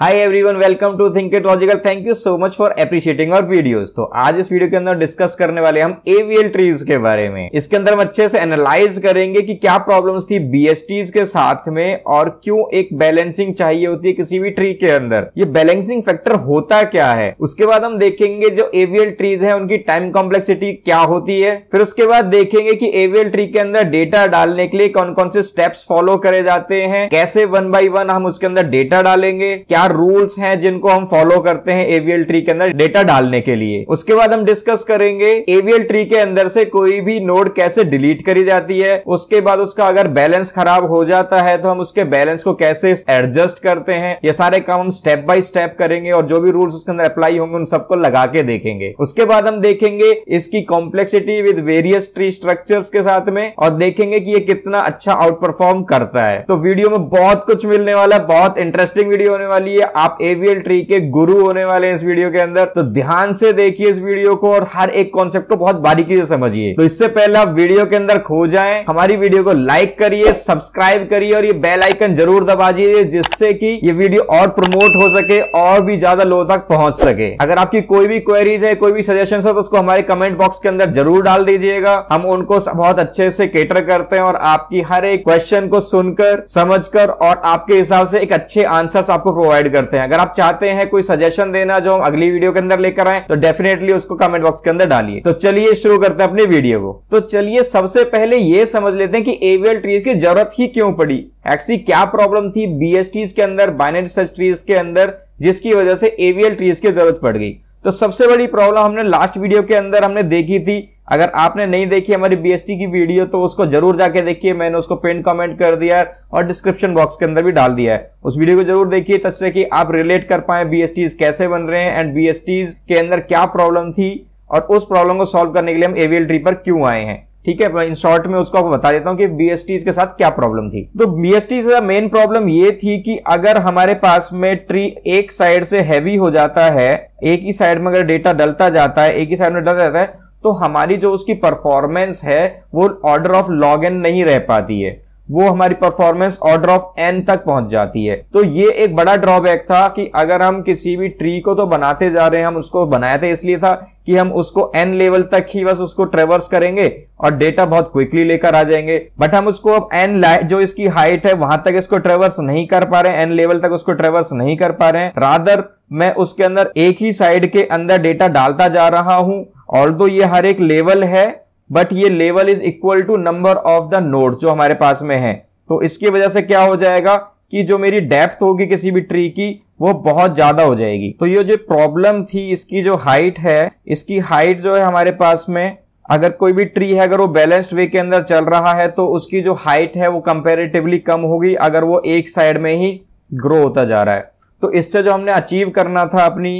Hi everyone welcome to think it logical thank you so much for appreciating our videos तो आज इस video के अंदर discuss करने वाले हम एवीएल ट्रीज के बारे में इसके अंदर हम अच्छे से एनालाइज करेंगे कि क्या प्रॉब्लम्स थी बी के साथ में और क्यों एक बैलेंसिंग चाहिए होती है किसी भी ट्री के अंदर ये बैलेंसिंग फैक्टर होता क्या है उसके बाद हम देखेंगे जो एवीएल ट्रीज है उनकी टाइम कॉम्प्लेक्सिटी क्या होती है फिर उसके बाद देखेंगे की एवीएल ट्री के अंदर डेटा डालने के लिए कौन कौन से स्टेप्स फॉलो करे जाते हैं कैसे वन बाई वन हम उसके अंदर डेटा डालेंगे क्या चार रूल्स हैं जिनको हम फॉलो करते हैं एवीएल ट्री के अंदर डेटा डालने के लिए उसके बाद हम डिस्कस करेंगे एवीएल ट्री के अंदर से कोई भी नोड कैसे डिलीट करी जाती है उसके बाद उसका अगर बैलेंस खराब हो जाता है तो हम उसके बैलेंस को कैसे एडजस्ट करते हैं ये सारे काम हम स्टेप बाय स्टेप करेंगे और जो भी रूल्स उसके अंदर अप्लाई होंगे उन सबको लगा के देखेंगे उसके बाद हम देखेंगे इसकी complexity with various tree structure के साथ में और देखेंगे कि ये कितना अच्छा आउट परफॉर्म करता है तो वीडियो में बहुत कुछ मिलने वाला है बहुत इंटरेस्टिंग वीडियो होने वाली है लिए आप एवीएल ट्री के गुरु होने वाले हैं इस वीडियो के अंदर तो ध्यान से देखिए इस वीडियो को और हर एक कॉन्सेप्ट को बहुत बारीकी से समझिए तो इससे पहले आप वीडियो के अंदर खो जाए हमारी वीडियो को लाइक करिए सब्सक्राइब करिए और ये बेल आइकन जरूर दबा दीजिए जिससे की ये वीडियो और प्रमोट हो सके और भी ज्यादा लोगों तक पहुंच सके अगर आपकी कोई भी क्वेरीज है कोई भी सजेशन है तो उसको हमारे कमेंट बॉक्स के अंदर जरूर डाल दीजिएगा हम उनको बहुत अच्छे से केटर करते हैं और आपकी हर एक क्वेश्चन को सुनकर समझकर और आपके हिसाब से एक अच्छे आंसर आपको प्रोवाइड प्रोवाइड करते हैं अगर आप चाहते हैं कोई सजेशन देना जो हम अगली वीडियो के अंदर लेकर आए तो डेफिनेटली उसको कमेंट बॉक्स के अंदर डालिए तो चलिए शुरू करते हैं अपनी वीडियो को तो चलिए सबसे पहले ये समझ लेते हैं कि एवियल ट्रीज की जरूरत ही क्यों पड़ी एक्सी क्या प्रॉब्लम थी बीएसटीज के अंदर बाइनरी सर्च ट्रीज के अंदर जिसकी वजह से एवियल ट्रीज की जरूरत पड़ गई तो सबसे बड़ी प्रॉब्लम हमने लास्ट वीडियो के अंदर हमने देखी थी अगर आपने नहीं देखी हमारी बीएसटी की वीडियो तो उसको जरूर जाके देखिए मैंने उसको पेंट कमेंट कर दिया है और डिस्क्रिप्शन बॉक्स के अंदर भी डाल दिया है उस वीडियो को जरूर देखिए तब से कि आप रिलेट कर पाए बीएसटीज कैसे बन रहे हैं एंड बीएसटीज के अंदर क्या प्रॉब्लम थी और उस प्रॉब्लम को सॉल्व करने के लिए हम एवीएल ट्री पर क्यों आए हैं ठीक है मैं इन शॉर्ट में उसको बता देता हूँ कि बीएसटीज के साथ क्या प्रॉब्लम थी तो बीएसटी टी मेन प्रॉब्लम ये थी कि अगर हमारे पास में ट्री एक साइड से हैवी हो जाता है एक ही साइड में अगर डेटा डलता जाता है एक ही साइड में डलता जाता है तो हमारी जो उसकी परफॉर्मेंस है वो ऑर्डर ऑफ लॉग एन नहीं रह पाती है वो हमारी परफॉर्मेंस ऑर्डर ऑफ एन तक पहुंच जाती है तो ये एक बड़ा ड्रॉबैक था कि अगर हम किसी भी ट्री को तो बनाते जा रहे हैं हम उसको बनाया थे इसलिए था कि हम उसको एन लेवल तक ही बस उसको ट्रेवर्स करेंगे और डेटा बहुत क्विकली लेकर आ जाएंगे बट हम उसको अब एन जो इसकी हाइट है वहां तक इसको ट्रेवर्स नहीं कर पा रहे हैं एन लेवल तक उसको ट्रेवर्स नहीं कर पा रहे हैं रादर मैं उसके अंदर एक ही साइड के अंदर डेटा डालता जा रहा हूं ऑल दो ये हर एक लेवल है बट ये level is equal to number of the node जो हमारे पास में है तो इसकी वजह से क्या हो जाएगा कि जो मेरी डेप्थ होगी किसी भी ट्री की वो बहुत ज्यादा हो जाएगी तो ये जो प्रॉब्लम थी इसकी जो हाइट है इसकी हाइट जो है हमारे पास में अगर कोई भी ट्री है अगर वो बैलेंस्ड वे के अंदर चल रहा है तो उसकी जो हाइट है वो कंपेरेटिवली कम होगी अगर वो एक साइड में ही ग्रो होता जा रहा है तो इससे जो हमने अचीव करना था अपनी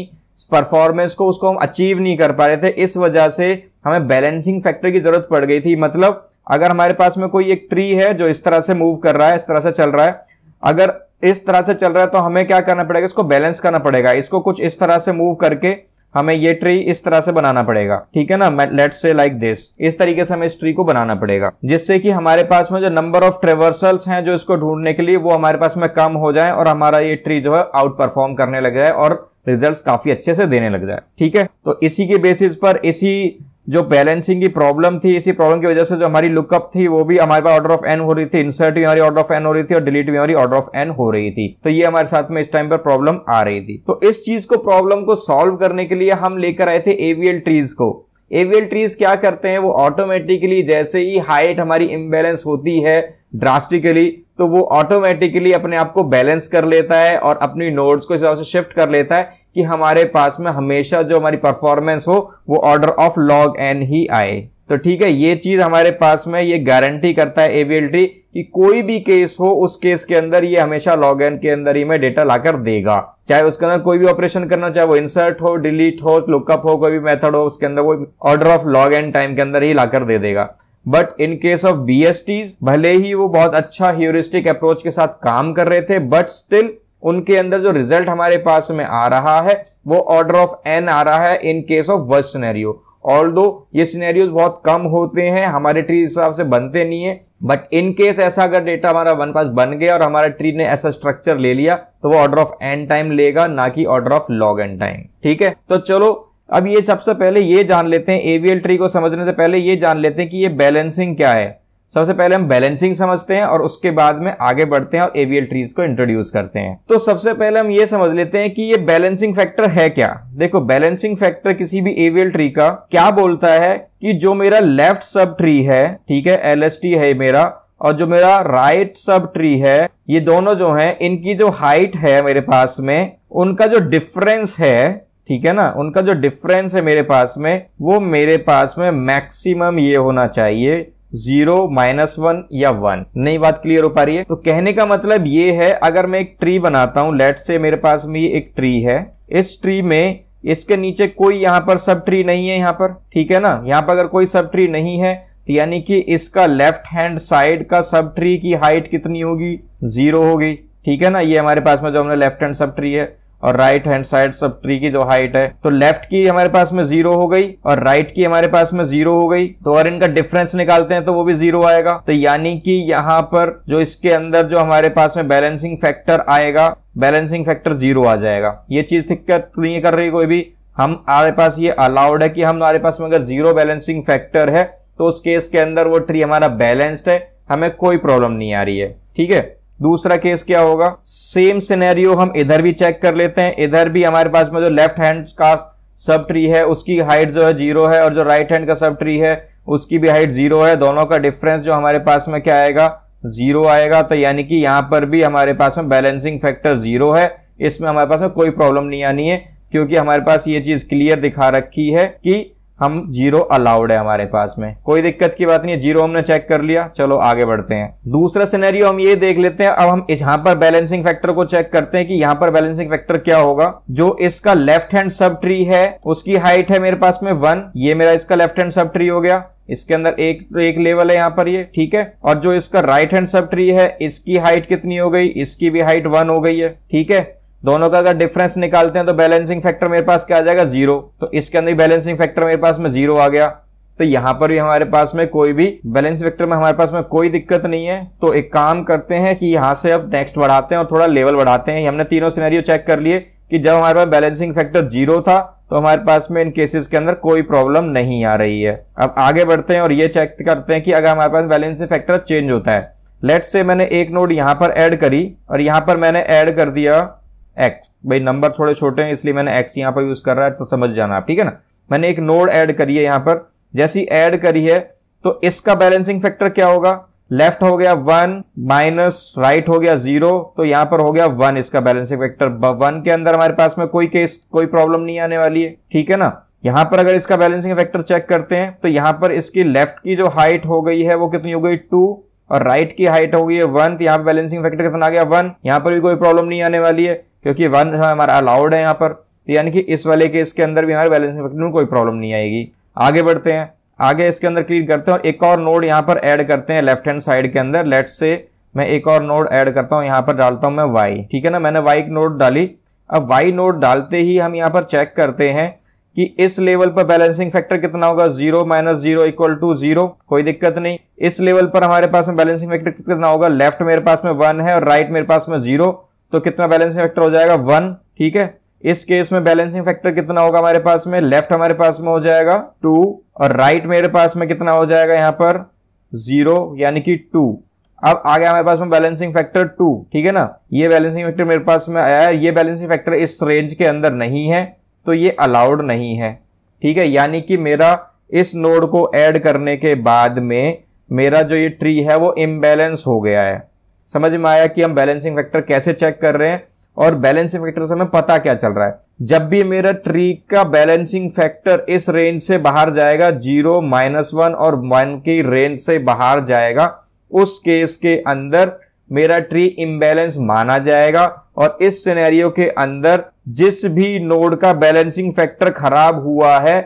परफॉर्मेंस को उसको हम अचीव नहीं कर पा रहे थे इस वजह से हमें बैलेंसिंग फैक्टर की जरूरत पड़ गई थी मतलब अगर हमारे पास में कोई एक ट्री है जो इस तरह से मूव कर रहा है इस तरह से चल रहा है अगर इस तरह से चल रहा है तो हमें क्या करना पड़ेगा इसको बैलेंस करना पड़ेगा इसको कुछ इस तरह से मूव करके हमें ये ट्री इस तरह से बनाना पड़ेगा ठीक है ना लेट्स से लाइक दिस इस तरीके से हमें इस ट्री को बनाना पड़ेगा जिससे कि हमारे पास में जो नंबर ऑफ ट्रेवर्सल्स हैं जो इसको ढूंढने के लिए वो हमारे पास में कम हो जाए और हमारा ये ट्री जो है आउट परफॉर्म करने लग जाए और रिजल्ट्स काफी अच्छे से देने लग जाए ठीक है तो इसी के बेसिस पर इसी जो बैलेंसिंग की प्रॉब्लम थी इसी प्रॉब्लम की वजह से जो हमारी लुकअप थी वो भी हमारे पास ऑर्डर ऑफ एन हो रही थी इंसर्ट भी हमारी ऑर्डर ऑफ एन हो रही थी और डिलीट भी हमारी ऑर्डर ऑफ एन हो रही थी तो ये हमारे साथ में इस टाइम पर प्रॉब्लम आ रही थी तो इस चीज को प्रॉब्लम को सॉल्व करने के लिए हम लेकर आए थे एवीएल ट्रीज को एवियल ट्रीज क्या करते हैं वो ऑटोमेटिकली जैसे ही हाइट हमारी इम्बेलेंस होती है ड्रास्टिकली तो वो ऑटोमेटिकली अपने आप को बैलेंस कर लेता है और अपनी नोड्स को हिसाब से शिफ्ट कर लेता है कि हमारे पास में हमेशा जो हमारी परफॉर्मेंस हो वो ऑर्डर ऑफ लॉग एन ही आए तो ठीक है ये चीज हमारे पास में ये गारंटी करता है एवीएलटी कि कोई भी केस हो उस केस के अंदर ये हमेशा लॉग एन के अंदर ही में डेटा लाकर देगा चाहे उसके अंदर कोई भी ऑपरेशन करना चाहे वो इंसर्ट हो डिलीट हो लुकअप हो कोई भी मेथड हो उसके अंदर वो order of log n time के अंदर ही लाकर दे देगा but in case of B भले ही वो बहुत अच्छा ह्यूरिस्टिक अप्रोच के साथ काम कर रहे थे बट स्टिल उनके अंदर जो रिजल्ट हमारे पास में आ रहा है वो ऑर्डर ऑफ एन आ रहा है in case of worst scenario although ये सिनेरियोज बहुत कम होते हैं हमारे ट्री इस हिसाब से बनते नहीं है बट इन केस ऐसा अगर डेटा हमारा वन पास बन गया और हमारा ट्री ने ऐसा स्ट्रक्चर ले लिया तो वो ऑर्डर ऑफ एन टाइम लेगा ना कि order of log n time ठीक है तो चलो अब ये सबसे पहले ये जान लेते हैं एवीएल ट्री को समझने से पहले ये जान लेते हैं कि ये बैलेंसिंग क्या है सबसे पहले हम बैलेंसिंग समझते हैं और उसके बाद में आगे बढ़ते हैं और एवियल ट्रीज को इंट्रोड्यूस करते हैं तो सबसे पहले हम ये समझ लेते हैं कि ये बैलेंसिंग फैक्टर है क्या देखो बैलेंसिंग फैक्टर किसी भी एवियल ट्री का क्या बोलता है कि जो मेरा लेफ्ट सब ट्री है ठीक है एल है मेरा और जो मेरा राइट सब ट्री है ये दोनों जो है इनकी जो हाइट है मेरे पास में उनका जो डिफरेंस है ठीक है ना उनका जो डिफरेंस है मेरे पास में वो मेरे पास में मैक्सिमम ये होना चाहिए जीरो माइनस वन या वन नई बात क्लियर हो पा रही है तो कहने का मतलब ये है अगर मैं एक ट्री बनाता हूं लेट से मेरे पास में ये एक ट्री है इस ट्री में इसके नीचे कोई यहाँ पर सब ट्री नहीं है यहाँ पर ठीक है ना यहाँ पर अगर कोई सब ट्री नहीं है तो यानी कि इसका लेफ्ट हैंड साइड का सब ट्री की हाइट कितनी होगी जीरो होगी ठीक है ना ये हमारे पास में जो हमने लेफ्ट हैंड सब ट्री है और right hand side subtree की जो हाइट है तो लेफ्ट की हमारे पास में जीरो हो गई और राइट की हमारे पास में जीरो हो गई तो और इनका डिफरेंस निकालते हैं तो वो भी जीरो आएगा तो यानी कि यहाँ पर जो इसके अंदर जो हमारे पास में बैलेंसिंग फैक्टर आएगा बैलेंसिंग फैक्टर जीरो आ जाएगा ये चीज दिक्कत नहीं कर रही कोई भी हम हमारे पास ये अलाउड है कि हम हमारे पास में अगर जीरो बैलेंसिंग फैक्टर है तो उस केस के अंदर वो ट्री हमारा बैलेंस्ड है हमें कोई प्रॉब्लम नहीं आ रही है ठीक है दूसरा केस क्या होगा सेम सिनेरियो हम इधर भी चेक कर लेते हैं इधर भी हमारे पास में जो लेफ्ट हैंड का सब ट्री है उसकी हाइट जो है जीरो है और जो राइट हैंड का सब ट्री है उसकी भी हाइट जीरो है दोनों का डिफरेंस जो हमारे पास में क्या आएगा जीरो आएगा तो यानी कि यहां पर भी हमारे पास में बैलेंसिंग फैक्टर जीरो है इसमें हमारे पास में कोई प्रॉब्लम नहीं आनी है क्योंकि हमारे पास ये चीज क्लियर दिखा रखी है कि हम जीरो अलाउड है हमारे पास में कोई दिक्कत की बात नहीं है जीरो हमने चेक कर लिया चलो आगे बढ़ते हैं दूसरा सिनेरियो हम ये देख लेते हैं अब हम यहाँ पर बैलेंसिंग फैक्टर को चेक करते हैं कि यहाँ पर बैलेंसिंग फैक्टर क्या होगा जो इसका लेफ्ट हैंड सब ट्री है उसकी हाइट है मेरे पास में वन ये मेरा इसका लेफ्ट हैंड सब ट्री हो गया इसके अंदर एक एक लेवल है यहाँ पर ये ठीक है और जो इसका राइट हैंड सब ट्री है इसकी हाइट कितनी हो गई इसकी भी हाइट वन हो गई है ठीक है दोनों का अगर डिफरेंस निकालते हैं तो बैलेंसिंग फैक्टर मेरे पास क्या आ जाएगा जीरो तो इसके अंदर बैलेंसिंग फैक्टर मेरे पास में जीरो आ गया तो यहां पर भी हमारे पास में कोई भी बैलेंस वेक्टर में हमारे पास में कोई दिक्कत नहीं है तो एक काम करते हैं कि यहां से अब नेक्स्ट बढ़ाते हैं और थोड़ा लेवल बढ़ाते हैं हमने तीनों सिनेरियो चेक कर लिए कि जब हमारे पास बैलेंसिंग फैक्टर जीरो था तो हमारे पास में इन केसेस के अंदर कोई प्रॉब्लम नहीं आ रही है अब आगे बढ़ते हैं और ये चेक करते हैं कि अगर हमारे पास बैलेंसिंग फैक्टर चेंज होता है लेट से मैंने एक नोड यहां पर एड करी और यहां पर मैंने एड कर दिया एक्स भाई नंबर थोड़े छोटे हैं इसलिए मैंने एक्स यहाँ पर यूज कर रहा है तो समझ जाना आप ठीक है ना मैंने एक नोड ऐड करी है यहाँ पर जैसी ऐड करी है तो इसका बैलेंसिंग फैक्टर क्या होगा लेफ्ट हो गया वन माइनस राइट हो गया जीरो तो यहां पर हो गया वन इसका बैलेंसिंग फैक्टर वन के अंदर हमारे पास में कोई केस कोई प्रॉब्लम नहीं आने वाली है ठीक है ना यहां पर अगर इसका बैलेंसिंग फैक्टर चेक करते हैं तो यहां पर इसकी लेफ्ट की जो हाइट हो गई है वो कितनी हो गई टू और राइट की हाइट हो गई है वन तो यहाँ पर बैलेंसिंग फैक्टर कितना आ गया वन यहाँ पर भी कोई प्रॉब्लम नहीं आने वाली है क्योंकि वन हमारा अलाउड है यहाँ पर तो यानी कि इस वाले केस के अंदर भी हमारे बैलेंसिंग फैक्टर में कोई प्रॉब्लम नहीं आएगी आगे बढ़ते हैं आगे इसके अंदर क्लियर करते हैं और एक और नोड यहाँ पर ऐड करते हैं लेफ्ट हैंड साइड के अंदर लेफ्ट से मैं एक और नोड ऐड करता हूँ यहाँ पर डालता हूँ मैं वाई ठीक है ना मैंने वाई नोड डाली अब वाई नोड डालते ही हम यहाँ पर चेक करते हैं कि इस लेवल पर बैलेंसिंग फैक्टर कितना होगा zero minus zero equal to zero कोई दिक्कत नहीं इस लेवल पर हमारे पास में बैलेंसिंग फैक्टर कितना होगा लेफ्ट मेरे पास में वन है और राइट मेरे पास में जीरो तो कितना बैलेंसिंग फैक्टर हो जाएगा वन ठीक है इस केस में बैलेंसिंग फैक्टर कितना होगा हमारे पास में लेफ्ट हमारे पास में हो जाएगा टू और राइट मेरे पास में कितना हो जाएगा यहां पर जीरो यानी कि टू अब आ गया हमारे पास में बैलेंसिंग फैक्टर टू ठीक है ना ये बैलेंसिंग फैक्टर मेरे पास में आया है ये बैलेंसिंग फैक्टर इस रेंज के अंदर नहीं है तो ये अलाउड नहीं है ठीक है यानी कि मेरा इस नोड को ऐड करने के बाद में मेरा जो ये ट्री है वो इम्बेलेंस हो गया है समझ में आया कि हम बैलेंसिंग फैक्टर कैसे चेक कर रहे हैं और बैलेंसिंग फैक्टर से हमें पता क्या चल रहा है जब भी मेरा ट्री का बैलेंसिंग फैक्टर इस रेंज से बाहर जाएगा जीरो माइनस वन और वन की रेंज से बाहर जाएगा उस केस के अंदर मेरा ट्री इम्बैलेंस माना जाएगा और इस सिनेरियो के अंदर जिस भी नोड का बैलेंसिंग फैक्टर खराब हुआ है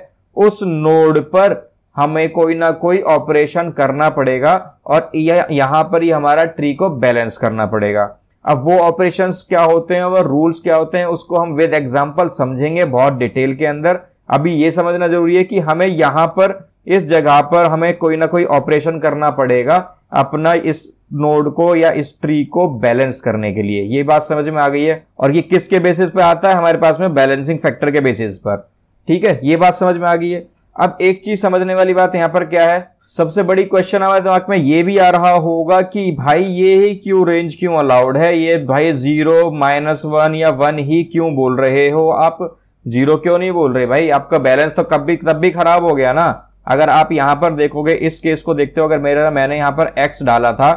उस नोड पर हमें कोई ना कोई ऑपरेशन करना पड़ेगा और यह यहाँ पर ही हमारा ट्री को बैलेंस करना पड़ेगा अब वो ऑपरेशंस क्या होते हैं और रूल्स क्या होते हैं उसको हम विद एग्जाम्पल समझेंगे बहुत डिटेल के अंदर अभी ये समझना जरूरी है कि हमें यहाँ पर इस जगह पर हमें कोई ना कोई ऑपरेशन करना पड़ेगा अपना इस नोड को या इस ट्री को बैलेंस करने के लिए ये बात समझ में आ गई है और ये किसके बेसिस पर आता है हमारे पास में बैलेंसिंग फैक्टर के बेसिस पर ठीक है ये बात समझ में आ गई है अब एक चीज समझने वाली बात यहां पर क्या है सबसे बड़ी क्वेश्चन हमारे दिमाग में ये भी आ रहा होगा कि भाई ये ही क्यों रेंज क्यों अलाउड है ये भाई जीरो माइनस वन या वन ही क्यों बोल रहे हो आप जीरो क्यों नहीं बोल रहे भाई आपका बैलेंस तो कब भी तब भी खराब हो गया ना अगर आप यहां पर देखोगे इस केस को देखते हो अगर मेरा मैंने यहां पर एक्स डाला था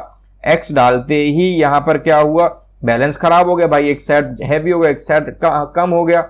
एक्स डालते ही यहां पर क्या हुआ बैलेंस खराब हो गया भाई एक सेट हैवी हो गया एक सेट कम हो गया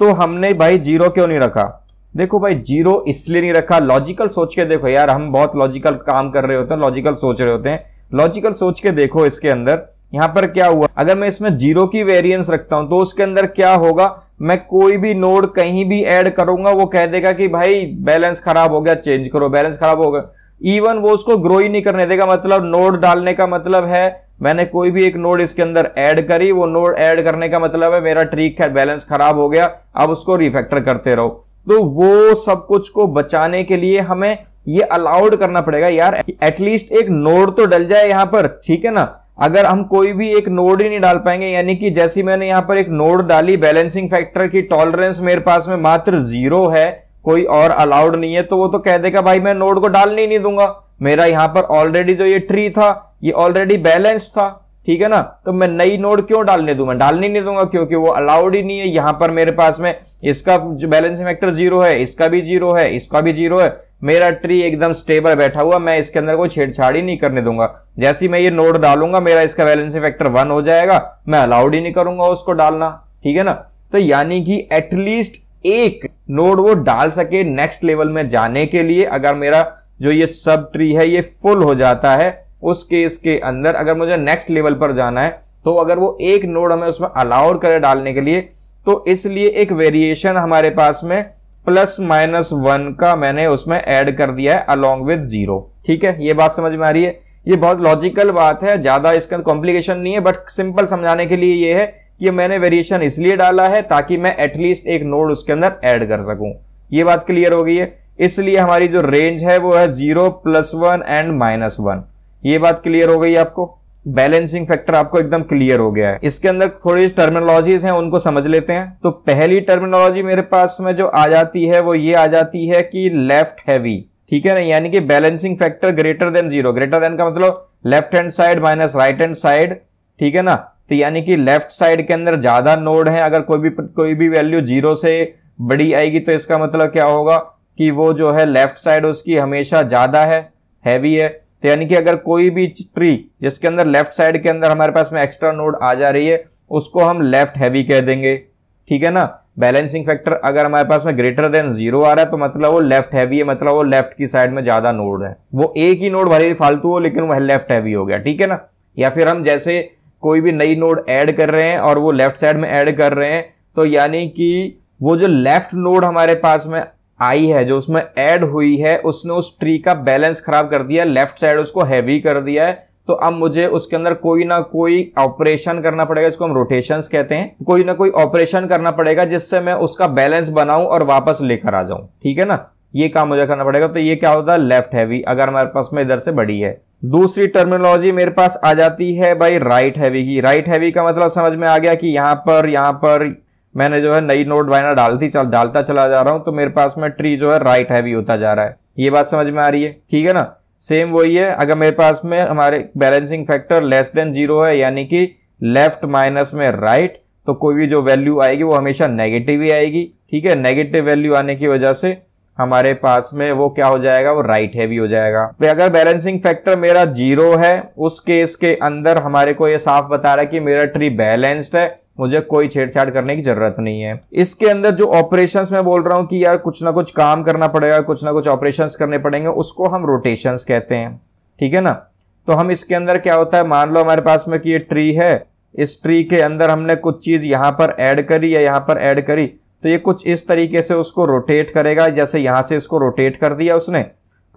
तो हमने भाई जीरो क्यों नहीं रखा देखो भाई जीरो इसलिए नहीं रखा लॉजिकल सोच के देखो यार हम बहुत लॉजिकल काम कर रहे होते हैं लॉजिकल सोच रहे होते हैं लॉजिकल सोच के देखो इसके अंदर यहाँ पर क्या हुआ अगर मैं इसमें जीरो की वेरिएंस रखता हूं तो उसके अंदर क्या होगा मैं कोई भी नोड कहीं भी ऐड करूंगा वो कह देगा कि भाई बैलेंस खराब हो गया चेंज करो बैलेंस खराब हो गया इवन वो उसको ग्रो ही नहीं करने देगा मतलब नोड डालने का मतलब है मैंने कोई भी एक नोड इसके अंदर ऐड करी वो नोड ऐड करने का मतलब है मेरा ट्रीक है बैलेंस खराब हो गया अब उसको रिफैक्टर करते रहो तो वो सब कुछ को बचाने के लिए हमें ये अलाउड करना पड़ेगा यार एटलीस्ट एक नोड तो डल जाए यहाँ पर ठीक है ना अगर हम कोई भी एक नोड ही नहीं डाल पाएंगे यानी कि जैसी मैंने यहाँ पर एक नोड डाली बैलेंसिंग फैक्टर की टॉलरेंस मेरे पास में मात्र जीरो है कोई और अलाउड नहीं है तो वो तो कह देगा भाई मैं नोड को डालने ही नहीं दूंगा मेरा यहाँ पर ऑलरेडी जो ये ट्री था ये ऑलरेडी बैलेंस था ठीक है ना तो मैं नई नोड क्यों डालने दूंगा डालने नहीं दूंगा क्योंकि वो अलाउड ही नहीं है यहां पर मेरे पास में इसका जो बैलेंसिंग फैक्टर जीरो है इसका भी जीरो है इसका भी जीरो है मेरा ट्री एकदम स्टेबल बैठा हुआ मैं इसके अंदर कोई छेड़छाड़ ही नहीं करने दूंगा जैसे मैं ये नोड डालूंगा मेरा इसका बैलेंसिंग फैक्टर वन हो जाएगा मैं अलाउड ही नहीं करूंगा उसको डालना ठीक है ना तो यानी कि एटलीस्ट एक नोड वो डाल सके नेक्स्ट लेवल में जाने के लिए अगर मेरा जो ये सब ट्री है ये फुल हो जाता है उस केस के अंदर अगर मुझे नेक्स्ट लेवल पर जाना है तो अगर वो एक नोड हमें उसमें अलाउड करे डालने के लिए तो इसलिए एक वेरिएशन हमारे पास में प्लस माइनस वन का मैंने उसमें ऐड कर दिया है अलॉन्ग विद जीरो ठीक है ये बात समझ में आ रही है ये बहुत लॉजिकल बात है ज़्यादा इसका कॉम्प्लिकेशन नहीं है बट सिंपल समझाने के लिए ये है कि मैंने वेरिएशन इसलिए डाला है ताकि मैं एटलीस्ट एक नोड उसके अंदर ऐड कर सकूं ये बात क्लियर हो गई है इसलिए हमारी जो रेंज है वो है zero plus one and minus one ये बात क्लियर हो गई आपको बैलेंसिंग फैक्टर आपको एकदम क्लियर हो गया है इसके अंदर थोड़ी टर्मिनोलॉजीज हैं उनको समझ लेते हैं तो पहली टर्मिनोलॉजी मेरे पास में जो आ जाती है वो ये आ जाती है कि लेफ्ट हैवी ठीक है ना यानी कि balancing factor greater than zero greater than का मतलब left hand side minus right hand side ठीक है ना तो यानी कि लेफ्ट साइड के अंदर ज्यादा नोड है अगर कोई भी कोई भी वैल्यू जीरो से बड़ी आएगी तो इसका मतलब क्या होगा कि वो जो है लेफ्ट साइड उसकी हमेशा ज्यादा है हैवी है तो यानी कि अगर कोई भी ट्री जिसके अंदर लेफ्ट साइड के अंदर हमारे पास में एक्स्ट्रा नोड आ जा रही है उसको हम लेफ्ट हैवी कह देंगे ठीक है ना बैलेंसिंग फैक्टर अगर हमारे पास में ग्रेटर देन जीरो आ रहा है तो मतलब वो लेफ्ट हैवी है मतलब वो लेफ्ट की साइड में ज्यादा नोड है वो एक ही नोड भरी फालतू हो लेकिन वह लेफ्ट हैवी हो गया ठीक है ना या फिर हम जैसे कोई भी नई नोड ऐड कर रहे हैं और वो लेफ्ट साइड में ऐड कर रहे हैं तो यानी कि वो जो लेफ्ट नोड हमारे पास में आई है जो उसमें ऐड हुई है उसने उस ट्री का बैलेंस खराब कर दिया लेफ्ट साइड उसको हैवी कर दिया है तो अब मुझे उसके अंदर कोई ना कोई ऑपरेशन करना पड़ेगा इसको हम रोटेशन कहते हैं कोई ना कोई ऑपरेशन करना पड़ेगा जिससे मैं उसका बैलेंस बनाऊं और वापस लेकर आ जाऊं ठीक है ना ये काम मुझे करना पड़ेगा तो ये क्या होता है लेफ्ट हैवी अगर हमारे पास में इधर से बड़ी है दूसरी टर्मिनोलॉजी मेरे पास आ जाती है भाई राइट हैवी की राइट हैवी का मतलब समझ में आ गया कि यहां पर यहां पर मैंने जो है नई नोट बाइनर डालती चल डालता चला जा रहा हूँ तो मेरे पास में ट्री जो है राइट हैवी होता जा रहा है ये बात समझ में आ रही है ठीक है ना सेम वही है अगर मेरे पास में हमारे balancing factor less than zero है यानी कि लेफ्ट माइनस में राइट तो कोई भी जो वैल्यू आएगी वो हमेशा नेगेटिव ही आएगी ठीक है नेगेटिव वैल्यू आने की वजह से हमारे पास में वो क्या हो जाएगा वो राइट हैवी हो जाएगा तो अगर बैलेंसिंग फैक्टर मेरा जीरो है उस केस के अंदर हमारे को ये साफ बता रहा है कि मेरा ट्री बैलेंस्ड है मुझे कोई छेड़छाड़ करने की जरूरत नहीं है इसके अंदर जो ऑपरेशंस मैं बोल रहा हूँ कि यार कुछ ना कुछ काम करना पड़ेगा कुछ ना कुछ ऑपरेशंस करने पड़ेंगे उसको हम रोटेशंस कहते हैं ठीक है ना तो हम इसके अंदर क्या होता है मान लो हमारे पास में कि ये ट्री है इस ट्री के अंदर हमने कुछ चीज़ यहाँ पर ऐड करी या यहाँ पर ऐड करी तो ये कुछ इस तरीके से उसको रोटेट करेगा जैसे यहाँ से इसको रोटेट कर दिया उसने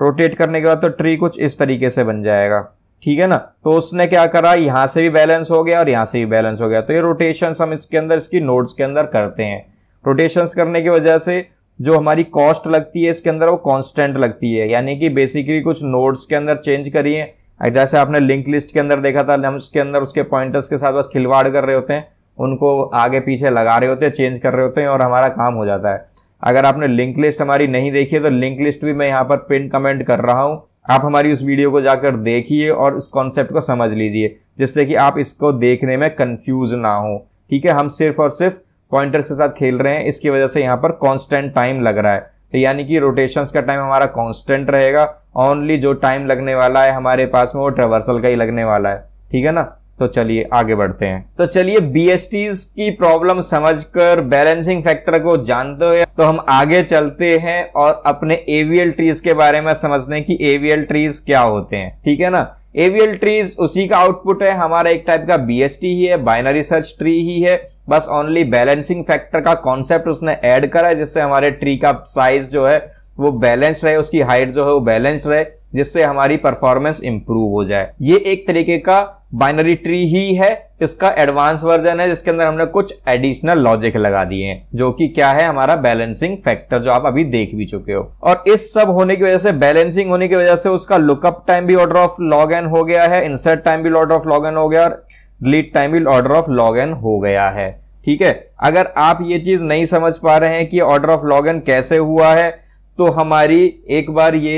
रोटेट करने के बाद तो ट्री कुछ इस तरीके से बन जाएगा ठीक है ना तो उसने क्या करा यहां से भी बैलेंस हो गया और यहां से भी बैलेंस हो गया तो ये रोटेशन हम इसके अंदर इसकी नोड्स के अंदर करते हैं रोटेशन करने की वजह से जो हमारी कॉस्ट लगती है इसके अंदर वो कांस्टेंट लगती है यानी कि बेसिकली कुछ नोड्स के अंदर चेंज करिए जैसे आपने लिंक लिस्ट के अंदर देखा था हम उसके अंदर उसके पॉइंटर्स के साथ बस खिलवाड़ कर रहे होते हैं उनको आगे पीछे लगा रहे होते हैं चेंज कर रहे होते हैं और हमारा काम हो जाता है अगर आपने लिंक लिस्ट हमारी नहीं देखी है तो लिंक लिस्ट भी मैं यहाँ पर पिन कमेंट कर रहा हूँ आप हमारी उस वीडियो को जाकर देखिए और इस कॉन्सेप्ट को समझ लीजिए जिससे कि आप इसको देखने में कंफ्यूज ना हो ठीक है हम सिर्फ और सिर्फ पॉइंटर्स के साथ खेल रहे हैं इसकी वजह से यहाँ पर कॉन्स्टेंट टाइम लग रहा है तो यानी कि रोटेशंस का टाइम हमारा कांस्टेंट रहेगा ओनली जो टाइम लगने वाला है हमारे पास में वो ट्रेवर्सल का ही लगने वाला है ठीक है ना तो चलिए आगे बढ़ते हैं तो चलिए बीएसटीज की प्रॉब्लम समझकर बैलेंसिंग फैक्टर को जानते हुए तो हम आगे चलते हैं और अपने एवियल ट्रीज के बारे में समझने की एवियल ट्रीज क्या होते हैं ठीक है ना एवियल ट्रीज उसी का आउटपुट है हमारा एक टाइप का बीएसटी ही है बाइनरी सर्च ट्री ही है बस ओनली बैलेंसिंग फैक्टर का कॉन्सेप्ट उसने ऐड करा है जिससे हमारे ट्री का साइज जो है वो बैलेंस रहे उसकी हाइट जो है वो बैलेंस रहे जिससे हमारी परफॉर्मेंस इंप्रूव हो जाए ये एक तरीके का बाइनरी ट्री ही है इसका एडवांस वर्जन है जिसके अंदर हमने कुछ एडिशनल लॉजिक लगा दिए हैं जो कि क्या है हमारा बैलेंसिंग फैक्टर जो आप अभी देख भी चुके हो और इस सब होने की वजह से बैलेंसिंग होने की वजह से उसका लुकअप टाइम भी ऑर्डर ऑफ लॉग एन हो गया है इंसर्ट टाइम भी ऑर्डर ऑफ लॉग एन हो गया और डिलीट टाइम भी ऑर्डर ऑफ लॉग एन हो गया है ठीक है अगर आप ये चीज नहीं समझ पा रहे हैं कि ऑर्डर ऑफ लॉग एन कैसे हुआ है तो हमारी एक बार ये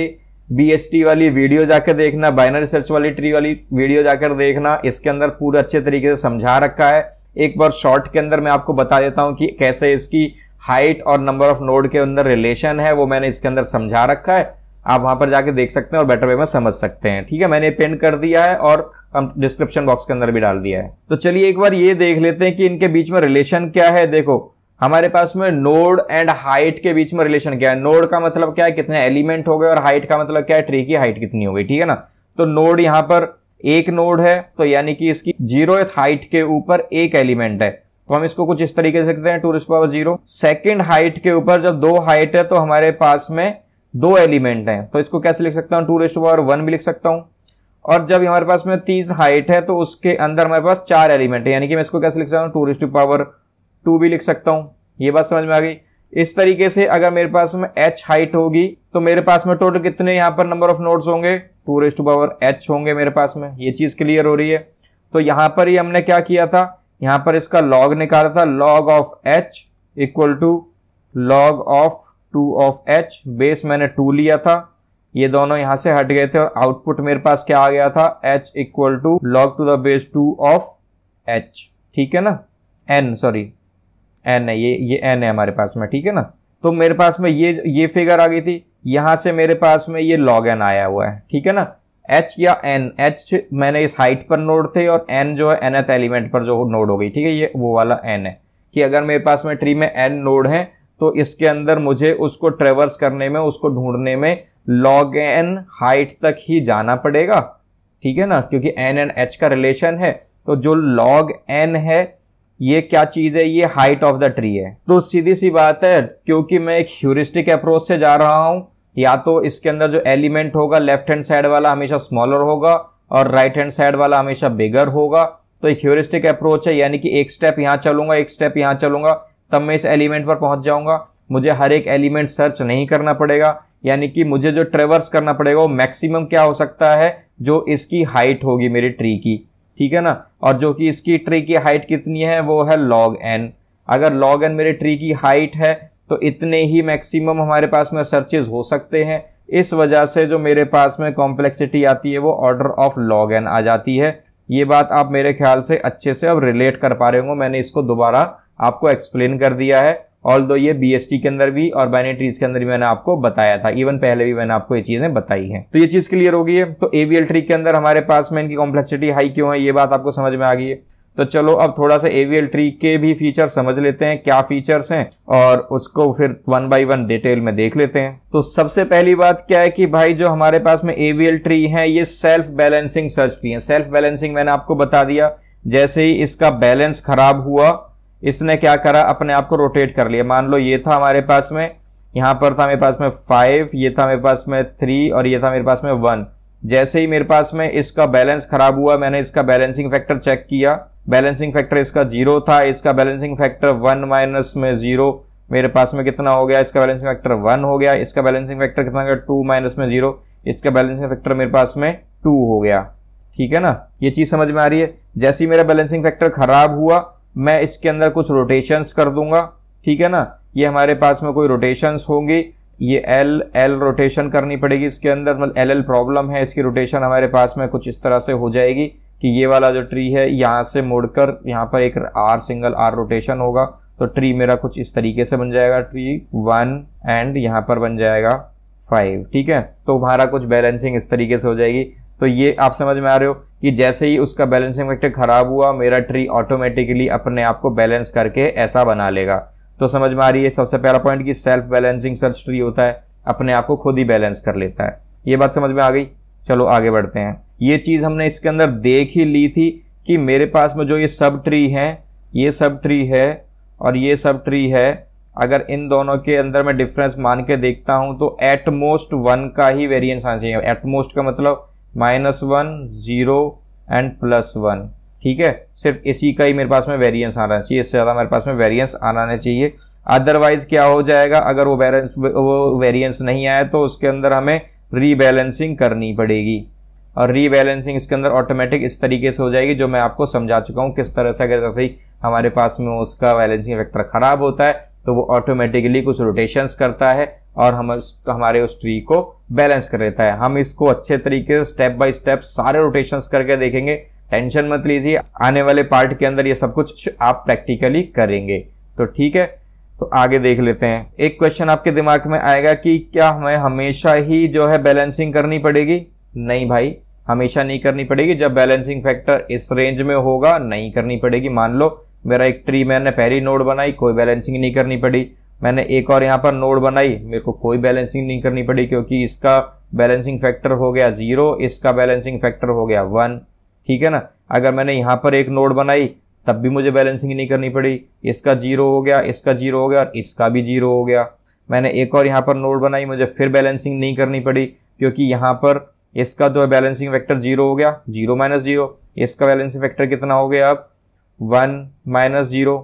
बी वाली वीडियो जाकर देखना बाइनरी सर्च वाली ट्री वाली वीडियो जाकर देखना इसके अंदर पूरा अच्छे तरीके से समझा रखा है एक बार शॉर्ट के अंदर मैं आपको बता देता हूं कि कैसे इसकी हाइट और नंबर ऑफ नोड के अंदर रिलेशन है वो मैंने इसके अंदर समझा रखा है आप वहां पर जाके देख सकते हैं और बेटर वे में समझ सकते हैं ठीक है मैंने पेंट कर दिया है और हम डिस्क्रिप्शन बॉक्स के अंदर भी डाल दिया है तो चलिए एक बार ये देख लेते हैं कि इनके बीच में रिलेशन क्या है देखो हमारे पास में नोड एंड हाइट के बीच में रिलेशन क्या है नोड का मतलब क्या है कितने एलिमेंट हो गए और हाइट का मतलब क्या है ट्री की हाइट कितनी हो गई ठीक है ना तो नोड यहाँ पर एक नोड है तो यानी कि इसकी जीरो हाइट के ऊपर एक एलिमेंट है तो हम इसको कुछ इस तरीके से लिखते हैं two power zero second height के ऊपर जब दो हाइट है तो हमारे पास में दो एलिमेंट हैं तो इसको कैसे लिख सकता हूँ टू पावर वन भी लिख सकता हूँ और जब हमारे पास में तीस हाइट है तो उसके अंदर हमारे पास चार एलिमेंट है यानी कि मैं इसको कैसे लिख सकता हूँ टू पावर टू भी लिख सकता हूँ ये बात समझ में आ गई इस तरीके से अगर मेरे पास में एच हाइट होगी तो मेरे पास में टोटल कितने यहाँ पर नंबर ऑफ नोड्स होंगे two rest to power h होंगे मेरे पास में ये चीज़ क्लियर हो रही है तो यहाँ पर ही हमने क्या किया था यहाँ पर इसका लॉग निकाला था log of h equal to log of two of h base मैंने टू लिया था ये दोनों यहाँ से हट गए थे और आउटपुट मेरे पास क्या आ गया था h equal to log to the base two of h ठीक है ना एन सॉरी एन है ये ये एन है हमारे पास में ठीक है ना तो मेरे पास में ये ये फिगर आ गई थी यहां से मेरे पास में ये लॉग एन आया हुआ है ठीक है ना एच या एन एच मैंने इस हाइट पर नोड थे और एन जो है एथ एलिमेंट पर जो नोड हो गई ठीक है ये वो वाला एन है कि अगर मेरे पास में ट्री में एन नोड है तो इसके अंदर मुझे उसको ट्रेवर्स करने में उसको ढूंढने में लॉग एन हाइट तक ही जाना पड़ेगा ठीक है ना क्योंकि एन एंड एच का रिलेशन है तो जो लॉग एन है ये क्या चीज है ये हाइट ऑफ द ट्री है तो सीधी सी बात है क्योंकि मैं एक ह्यूरिस्टिक अप्रोच से जा रहा हूं या तो इसके अंदर जो एलिमेंट होगा लेफ्ट हैंड साइड वाला हमेशा स्मॉलर होगा और राइट हैंड साइड वाला हमेशा बिगर होगा तो एक ह्यूरिस्टिक अप्रोच है यानी कि एक स्टेप यहाँ चलूंगा एक स्टेप यहाँ चलूंगा तब मैं इस एलिमेंट पर पहुंच जाऊंगा मुझे हर एक एलिमेंट सर्च नहीं करना पड़ेगा यानी कि मुझे जो ट्रेवर्स करना पड़ेगा वो मैक्सिमम क्या हो सकता है जो इसकी हाइट होगी मेरी ट्री की ठीक है ना और जो कि इसकी ट्री की हाइट कितनी है वो है लॉग एन अगर लॉग एन मेरे ट्री की हाइट है तो इतने ही मैक्सिमम हमारे पास में सर्चेज हो सकते हैं इस वजह से जो मेरे पास में कॉम्प्लेक्सिटी आती है वो ऑर्डर ऑफ लॉग एन आ जाती है ये बात आप मेरे ख्याल से अच्छे से अब रिलेट कर पा रहे होंगे मैंने इसको दोबारा आपको एक्सप्लेन कर दिया है ऑल दो ये बी के अंदर भी और ट्रीज के अंदर भी मैंने आपको बताया था इवन पहले भी मैंने आपको ये चीजें बताई है तो ये चीज क्लियर हो गई है तो एवीएल ट्री के अंदर हमारे पास में इनकी कॉम्प्लेक्सिटी हाई क्यों है ये बात आपको समझ में आ गई है तो चलो अब थोड़ा सा एवीएल ट्री के भी फीचर समझ लेते हैं क्या फीचर्स हैं और उसको फिर वन बाय वन डिटेल में देख लेते हैं तो सबसे पहली बात क्या है कि भाई जो हमारे पास में एवीएल ट्री है ये सेल्फ बैलेंसिंग सर्च ट्री है सेल्फ बैलेंसिंग मैंने आपको बता दिया जैसे ही इसका बैलेंस खराब हुआ इसने क्या करा अपने आप को रोटेट कर लिया मान लो ये था हमारे पास में यहाँ पर था मेरे पास में फाइव ये था मेरे पास में थ्री और ये था मेरे पास में वन जैसे ही मेरे पास में इसका बैलेंस खराब हुआ मैंने इसका बैलेंसिंग फैक्टर चेक किया बैलेंसिंग फैक्टर इसका जीरो था इसका बैलेंसिंग फैक्टर वन माइनस में जीरो मेरे पास में कितना हो गया इसका बैलेंसिंग फैक्टर वन हो गया इसका बैलेंसिंग फैक्टर कितना हो गया टू माइनस में जीरो इसका बैलेंसिंग फैक्टर मेरे पास में टू हो गया ठीक है ना ये चीज समझ में आ रही है जैसे ही मेरा बैलेंसिंग फैक्टर खराब हुआ मैं इसके अंदर कुछ रोटेशंस कर दूंगा ठीक है ना ये हमारे पास में कोई रोटेशंस होंगी ये एल एल रोटेशन करनी पड़ेगी इसके अंदर मतलब एल एल प्रॉब्लम है इसकी रोटेशन हमारे पास में कुछ इस तरह से हो जाएगी कि ये वाला जो ट्री है यहाँ से मुड़कर यहाँ पर एक आर सिंगल आर रोटेशन होगा तो ट्री मेरा कुछ इस तरीके से बन जाएगा ट्री वन एंड यहाँ पर बन जाएगा फाइव ठीक है तो हमारा कुछ बैलेंसिंग इस तरीके से हो जाएगी तो ये आप समझ में आ रहे हो कि जैसे ही उसका बैलेंसिंग फैक्टर खराब हुआ मेरा ट्री ऑटोमेटिकली अपने आप को बैलेंस करके ऐसा बना लेगा तो समझ में आ रही है सबसे पहला पॉइंट कि सेल्फ बैलेंसिंग सर्च ट्री होता है अपने आप को खुद ही बैलेंस कर लेता है ये बात समझ में आ गई चलो आगे बढ़ते हैं ये चीज़ हमने इसके अंदर देख ही ली थी कि मेरे पास में जो ये सब ट्री हैं ये सब ट्री है और ये सब ट्री है अगर इन दोनों के अंदर मैं डिफरेंस मान के देखता हूँ तो एटमोस्ट वन का ही वेरिएंस आना चाहिए एटमोस्ट का मतलब minus one zero and plus one ठीक है सिर्फ इसी का ही मेरे पास में वेरिएंस आना चाहिए इससे ज़्यादा मेरे पास में वेरिएंस आना चाहिए अदरवाइज क्या हो जाएगा अगर वो बैलेंस वो वेरिएंस नहीं आया तो उसके अंदर हमें रीबैलेंसिंग करनी पड़ेगी और रीबैलेंसिंग इसके अंदर ऑटोमेटिक इस तरीके से हो जाएगी जो मैं आपको समझा चुका हूँ किस तरह से अगर जैसे ही हमारे पास में उसका बैलेंसिंग फैक्टर ख़राब होता है तो वो ऑटोमेटिकली कुछ रोटेशंस करता है और हम हमारे उस ट्री को बैलेंस कर देता है हम इसको अच्छे तरीके से स्टेप बाय स्टेप सारे रोटेशंस करके देखेंगे टेंशन मत लीजिए आने वाले पार्ट के अंदर ये सब कुछ आप प्रैक्टिकली करेंगे तो ठीक है तो आगे देख लेते हैं एक क्वेश्चन आपके दिमाग में आएगा कि क्या हमें हमेशा ही जो है बैलेंसिंग करनी पड़ेगी नहीं भाई हमेशा नहीं करनी पड़ेगी जब बैलेंसिंग फैक्टर इस रेंज में होगा नहीं करनी पड़ेगी मान लो मेरा एक ट्री मैंने पहली नोड बनाई कोई बैलेंसिंग नहीं करनी पड़ी मैंने एक और यहाँ पर नोड बनाई मेरे को कोई बैलेंसिंग नहीं करनी पड़ी क्योंकि इसका बैलेंसिंग फैक्टर हो गया ज़ीरो इसका बैलेंसिंग फैक्टर हो गया वन ठीक है ना अगर मैंने यहाँ पर एक नोड बनाई तब भी मुझे बैलेंसिंग नहीं करनी पड़ी इसका जीरो हो गया इसका जीरो हो गया और इसका भी जीरो हो गया मैंने एक और यहाँ पर नोड बनाई मुझे फिर बैलेंसिंग नहीं करनी पड़ी क्योंकि यहाँ पर इसका तो बैलेंसिंग फैक्टर जीरो हो गया जीरो माइनस जीरो इसका बैलेंसिंग फैक्टर कितना हो गया अब वन माइनस जीरो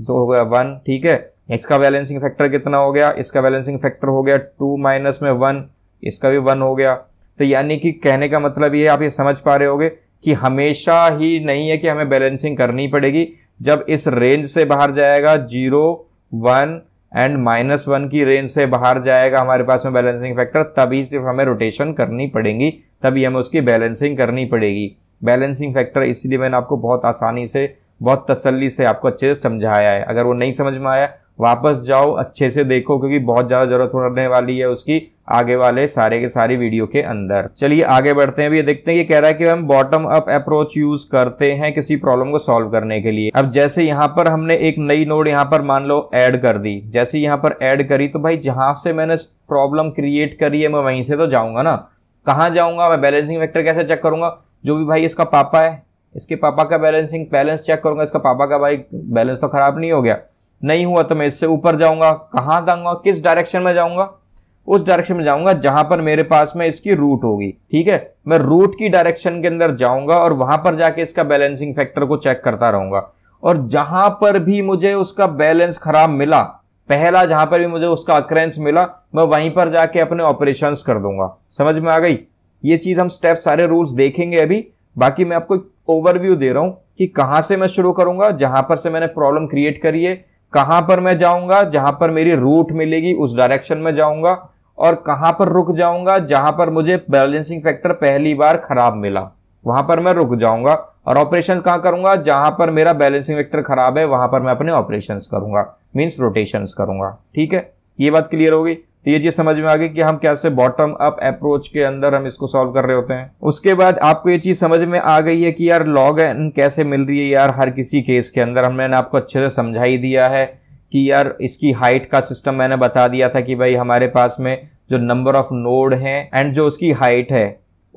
जो हो गया वन ठीक है इसका बैलेंसिंग फैक्टर कितना हो गया इसका बैलेंसिंग फैक्टर हो गया टू माइनस में वन इसका भी वन हो गया तो यानी कि कहने का मतलब ये आप ये समझ पा रहे होगे कि हमेशा ही नहीं है कि हमें बैलेंसिंग करनी पड़ेगी जब इस रेंज से बाहर जाएगा zero one and minus one की रेंज से बाहर जाएगा हमारे पास में बैलेंसिंग फैक्टर तभी सिर्फ हमें रोटेशन करनी पड़ेगी तभी हमें उसकी बैलेंसिंग करनी पड़ेगी बैलेंसिंग फैक्टर इसलिए मैंने आपको बहुत आसानी से बहुत तसल्ली से आपको अच्छे से समझाया है अगर वो नहीं समझ में आया वापस जाओ अच्छे से देखो क्योंकि बहुत ज़्यादा ज़रूरत होने वाली है उसकी आगे वाले सारे के सारी वीडियो के अंदर चलिए आगे बढ़ते हैं अभी देखते हैं ये कह रहा है कि हम बॉटम अप अप्रोच यूज करते हैं किसी प्रॉब्लम को सॉल्व करने के लिए अब जैसे यहाँ पर हमने एक नई नोड यहाँ पर मान लो ऐड कर दी जैसे यहाँ पर ऐड करी तो भाई जहाँ से मैंने प्रॉब्लम क्रिएट करी है मैं वहीं से तो जाऊँगा ना कहाँ जाऊँगा मैं बैलेंसिंग वैक्टर कैसे चेक करूंगा जो भी भाई इसका पापा है इसके पापा का बैलेंसिंग बैलेंस चेक करूंगा इसका पापा का भाई बैलेंस तो खराब नहीं हो गया नहीं हुआ तो मैं इससे ऊपर जाऊंगा कहाँ जाऊंगा किस डायरेक्शन में जाऊंगा उस डायरेक्शन में जाऊंगा जहां पर मेरे पास में इसकी रूट होगी ठीक है मैं रूट की डायरेक्शन के अंदर जाऊंगा और वहां पर जाके इसका बैलेंसिंग फैक्टर को चेक करता रहूंगा और जहां पर भी मुझे उसका बैलेंस खराब मिला पहला जहां पर भी मुझे उसका अक्रेंस मिला मैं वहीं पर जाके अपने ऑपरेशंस कर दूंगा समझ में आ गई ये चीज हम स्टेप सारे रूल्स देखेंगे अभी बाकी मैं आपको एक ओवरव्यू दे रहा हूं कि कहां से मैं शुरू करूंगा जहां पर से मैंने प्रॉब्लम क्रिएट करी है कहां पर मैं जाऊंगा जहां पर मेरी रूट मिलेगी उस डायरेक्शन में जाऊंगा और कहां पर रुक जाऊंगा जहां पर मुझे बैलेंसिंग फैक्टर पहली बार खराब मिला वहां पर मैं रुक जाऊंगा और ऑपरेशन कहां करूंगा जहां पर मेरा बैलेंसिंग फैक्टर खराब है वहां पर मैं अपने ऑपरेशन करूंगा मीन्स रोटेशन करूंगा ठीक है ये बात क्लियर होगी तो ये चीज समझ में आ गई कि हम कैसे बॉटम अप अप्रोच के अंदर हम इसको सॉल्व कर रहे होते हैं उसके बाद आपको ये चीज समझ में आ गई है कि यार लॉग एन कैसे मिल रही है यार हर किसी केस के अंदर हमने आपको अच्छे से समझा ही दिया है कि यार इसकी हाइट का सिस्टम मैंने बता दिया था कि भाई हमारे पास में जो नंबर ऑफ नोड है एंड जो उसकी हाइट है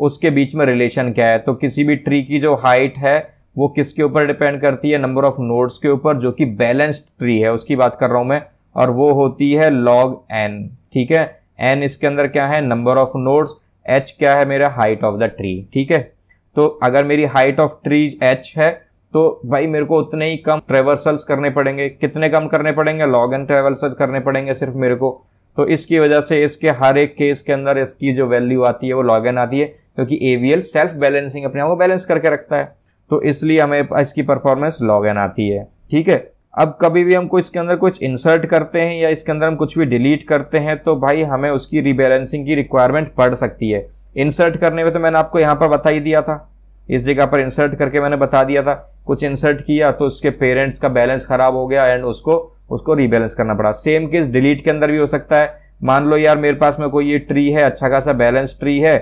उसके बीच में रिलेशन क्या है तो किसी भी ट्री की जो हाइट है वो किसके ऊपर डिपेंड करती है नंबर ऑफ नोड्स के ऊपर जो कि बैलेंस्ड ट्री है उसकी बात कर रहा हूं मैं और वो होती है लॉग एन ठीक है एन इसके अंदर क्या है नंबर ऑफ नोड्स एच क्या है मेरा हाइट ऑफ द ट्री ठीक है तो अगर मेरी हाइट ऑफ ट्री एच है तो भाई मेरे को उतने ही कम ट्रेवर्सल्स करने पड़ेंगे कितने कम करने पड़ेंगे लॉग एन ट्रेवर्सल करने पड़ेंगे सिर्फ मेरे को तो इसकी वजह से इसके हर एक केस के अंदर इसकी जो वैल्यू आती है वो लॉग एन आती है क्योंकि एवीएल सेल्फ बैलेंसिंग अपने आप को बैलेंस करके रखता है तो इसलिए हमें इसकी परफॉर्मेंस लॉग एन आती है ठीक है अब कभी भी हम इसके अंदर कुछ इंसर्ट करते हैं या इसके अंदर हम कुछ भी डिलीट करते हैं तो भाई हमें उसकी रिबैलेंसिंग की रिक्वायरमेंट पड़ सकती है इंसर्ट करने में तो मैंने आपको यहाँ पर बता ही दिया था इस जगह पर इंसर्ट करके मैंने बता दिया था कुछ इंसर्ट किया तो उसके पेरेंट्स का बैलेंस खराब हो गया एंड उसको उसको रीबैलेंस करना पड़ा सेम केस डिलीट के अंदर भी हो सकता है मान लो यार मेरे पास में कोई ये ट्री है अच्छा खासा बैलेंस ट्री है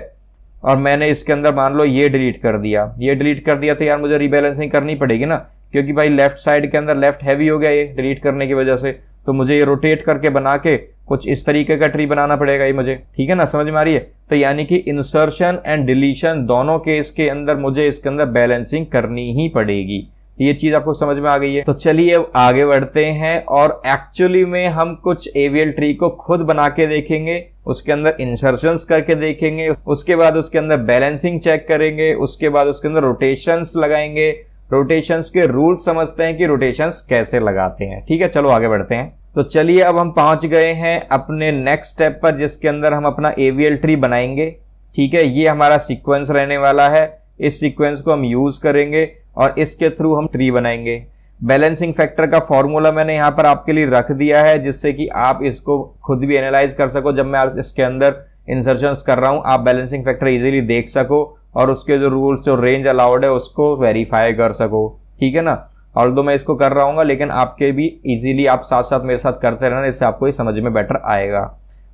और मैंने इसके अंदर मान लो ये डिलीट कर दिया ये डिलीट कर दिया तो यार मुझे रिबैलेंसिंग करनी पड़ेगी ना क्योंकि भाई लेफ्ट साइड के अंदर लेफ्ट हैवी हो गया ये डिलीट करने की वजह से तो मुझे ये रोटेट करके बना के कुछ इस तरीके का ट्री बनाना पड़ेगा ये मुझे ठीक है ना समझ में आ रही है तो यानी कि इंसर्शन एंड डिलीशन दोनों के के अंदर मुझे इसके अंदर बैलेंसिंग करनी ही पड़ेगी ये चीज आपको समझ में आ गई है तो चलिए आगे बढ़ते हैं और एक्चुअली में हम कुछ एवियल ट्री को खुद बना के देखेंगे उसके अंदर इंसर्शन करके देखेंगे उसके बाद उसके अंदर बैलेंसिंग चेक करेंगे उसके बाद उसके अंदर रोटेशन लगाएंगे रोटेशंस के रूल समझते हैं कि रोटेशंस कैसे लगाते हैं ठीक है चलो आगे बढ़ते हैं तो चलिए अब हम पहुंच गए हैं अपने नेक्स्ट स्टेप पर जिसके अंदर हम अपना एवीएल ट्री बनाएंगे ठीक है ये हमारा सीक्वेंस रहने वाला है इस सीक्वेंस को हम यूज करेंगे और इसके थ्रू हम ट्री बनाएंगे बैलेंसिंग फैक्टर का फॉर्मूला मैंने यहाँ पर आपके लिए रख दिया है जिससे कि आप इसको खुद भी एनालाइज कर सको जब मैं आप इसके अंदर इंसर्शन कर रहा हूँ आप बैलेंसिंग फैक्टर इजिली देख सको और उसके जो रूल्स जो रेंज अलाउड है उसको वेरीफाई कर सको ठीक है ना और दो मैं इसको कर रहा हूँ लेकिन आपके भी इजीली आप साथ साथ मेरे साथ करते रहना इससे आपको ये समझ में बेटर आएगा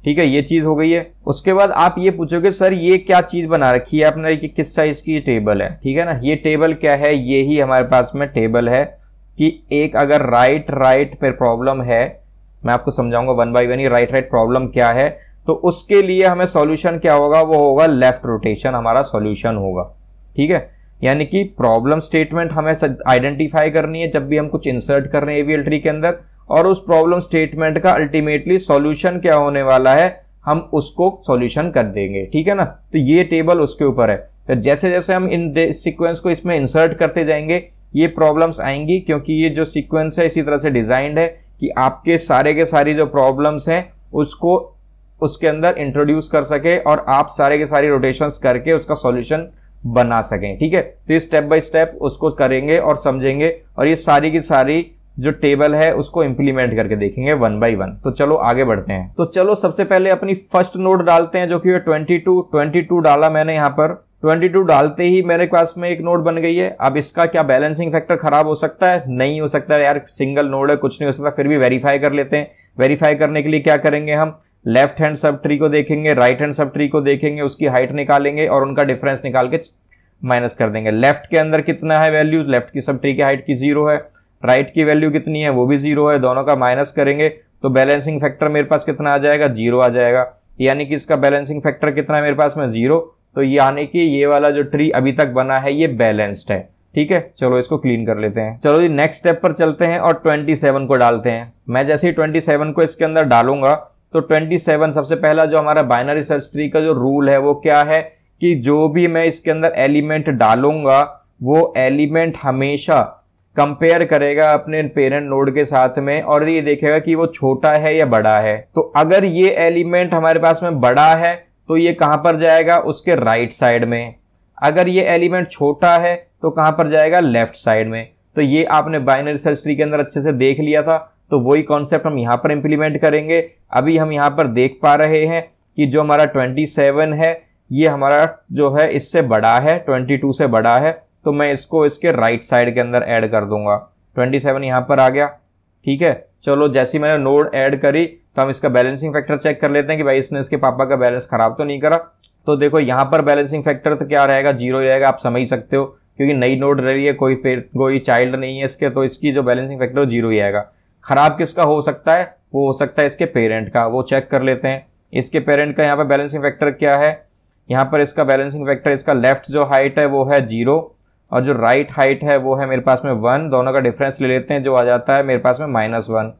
ठीक है ये चीज़ हो गई है उसके बाद आप ये पूछोगे सर ये क्या चीज़ बना रखी है आपने कि किस साइज़ की टेबल है ठीक है ना ये टेबल क्या है ये ही हमारे पास में टेबल है कि एक अगर राइट राइट पर प्रॉब्लम है मैं आपको समझाऊंगा वन बाई वन ही राइट राइट प्रॉब्लम क्या है तो उसके लिए हमें सॉल्यूशन क्या होगा वो होगा लेफ्ट रोटेशन हमारा सॉल्यूशन होगा ठीक है यानी कि प्रॉब्लम स्टेटमेंट हमें आइडेंटिफाई करनी है जब भी हम कुछ इंसर्ट कर रहे हैं एवीएल ट्री के अंदर और उस प्रॉब्लम स्टेटमेंट का अल्टीमेटली सॉल्यूशन क्या होने वाला है हम उसको सॉल्यूशन कर देंगे ठीक है ना तो ये टेबल उसके ऊपर है तो जैसे जैसे हम इन सिक्वेंस को इसमें इंसर्ट करते जाएंगे ये प्रॉब्लम्स आएंगी क्योंकि ये जो सिक्वेंस है इसी तरह से डिजाइंड है कि आपके सारे के सारी जो प्रॉब्लम्स हैं उसको उसके अंदर इंट्रोड्यूस कर सके और आप सारे के सारे रोटेशंस करके उसका सॉल्यूशन बना सकें ठीक है तो ये स्टेप बाय स्टेप उसको करेंगे और समझेंगे और ये सारी की सारी जो टेबल है उसको इंप्लीमेंट करके देखेंगे वन बाय वन तो चलो आगे बढ़ते हैं तो चलो सबसे पहले अपनी फर्स्ट नोट डालते हैं जो कि ट्वेंटी टू ट्वेंटी टू डाला मैंने यहाँ पर 22 डालते ही मेरे पास में एक नोड बन गई है अब इसका क्या बैलेंसिंग फैक्टर खराब हो सकता है नहीं हो सकता है यार सिंगल नोड है कुछ नहीं हो सकता फिर भी वेरीफाई कर लेते हैं वेरीफाई करने के लिए क्या करेंगे हम लेफ्ट हैंड सब ट्री को देखेंगे राइट हैंड सब ट्री को देखेंगे उसकी हाइट निकालेंगे और उनका डिफरेंस निकाल के माइनस कर देंगे लेफ्ट के अंदर कितना है वैल्यू लेफ्ट की सब ट्री की हाइट की जीरो है राइट की वैल्यू कितनी है वो भी जीरो है दोनों का माइनस करेंगे तो बैलेंसिंग फैक्टर मेरे पास कितना आ जाएगा जीरो आ जाएगा यानी कि इसका बैलेंसिंग फैक्टर कितना है मेरे पास में जीरो तो यानी कि ये वाला जो ट्री अभी तक बना है ये बैलेंस्ड है ठीक है चलो इसको क्लीन कर लेते हैं चलो जी नेक्स्ट स्टेप पर चलते हैं और 27 को डालते हैं मैं जैसे ही 27 को इसके अंदर डालूंगा तो 27 सबसे पहला जो हमारा बाइनरी सर्च ट्री का जो रूल है वो क्या है कि जो भी मैं इसके अंदर एलिमेंट डालूंगा वो एलिमेंट हमेशा कंपेयर करेगा अपने पेरेंट नोड के साथ में और ये देखेगा कि वो छोटा है या बड़ा है तो अगर ये एलिमेंट हमारे पास में बड़ा है तो ये कहां पर जाएगा उसके राइट right साइड में अगर ये एलिमेंट छोटा है तो कहां पर जाएगा लेफ्ट साइड में तो ये आपने बाइनरी सर्च ट्री के अंदर अच्छे से देख लिया था तो वही कॉन्सेप्ट हम यहाँ पर इम्प्लीमेंट करेंगे अभी हम यहाँ पर देख पा रहे हैं कि जो हमारा 27 है ये हमारा जो है इससे बड़ा है 22 से बड़ा है तो मैं इसको इसके राइट साइड के अंदर ऐड कर दूंगा 27 सेवन यहाँ पर आ गया ठीक है चलो जैसे मैंने नोड ऐड करी तो हम इसका बैलेंसिंग फैक्टर चेक कर लेते हैं कि भाई इसने इसके पापा का बैलेंस खराब तो नहीं करा तो देखो यहाँ पर बैलेंसिंग फैक्टर तो क्या रहेगा जीरो रहेगा आप समझ सकते हो क्योंकि नई नोड रही है कोई कोई चाइल्ड नहीं है इसके तो इसकी जो बैलेंसिंग फैक्टर जीरो ही आएगा खराब किसका हो सकता है वो हो सकता है इसके पेरेंट का वो चेक कर लेते हैं इसके पेरेंट का यहाँ पर बैलेंसिंग फैक्टर क्या है यहाँ पर इसका बैलेंसिंग फैक्टर इसका लेफ्ट जो हाइट है वो है जीरो और जो राइट right हाइट है वो है मेरे पास में वन दोनों का डिफरेंस ले लेते हैं जो आ जाता है मेरे पास में माइनस वन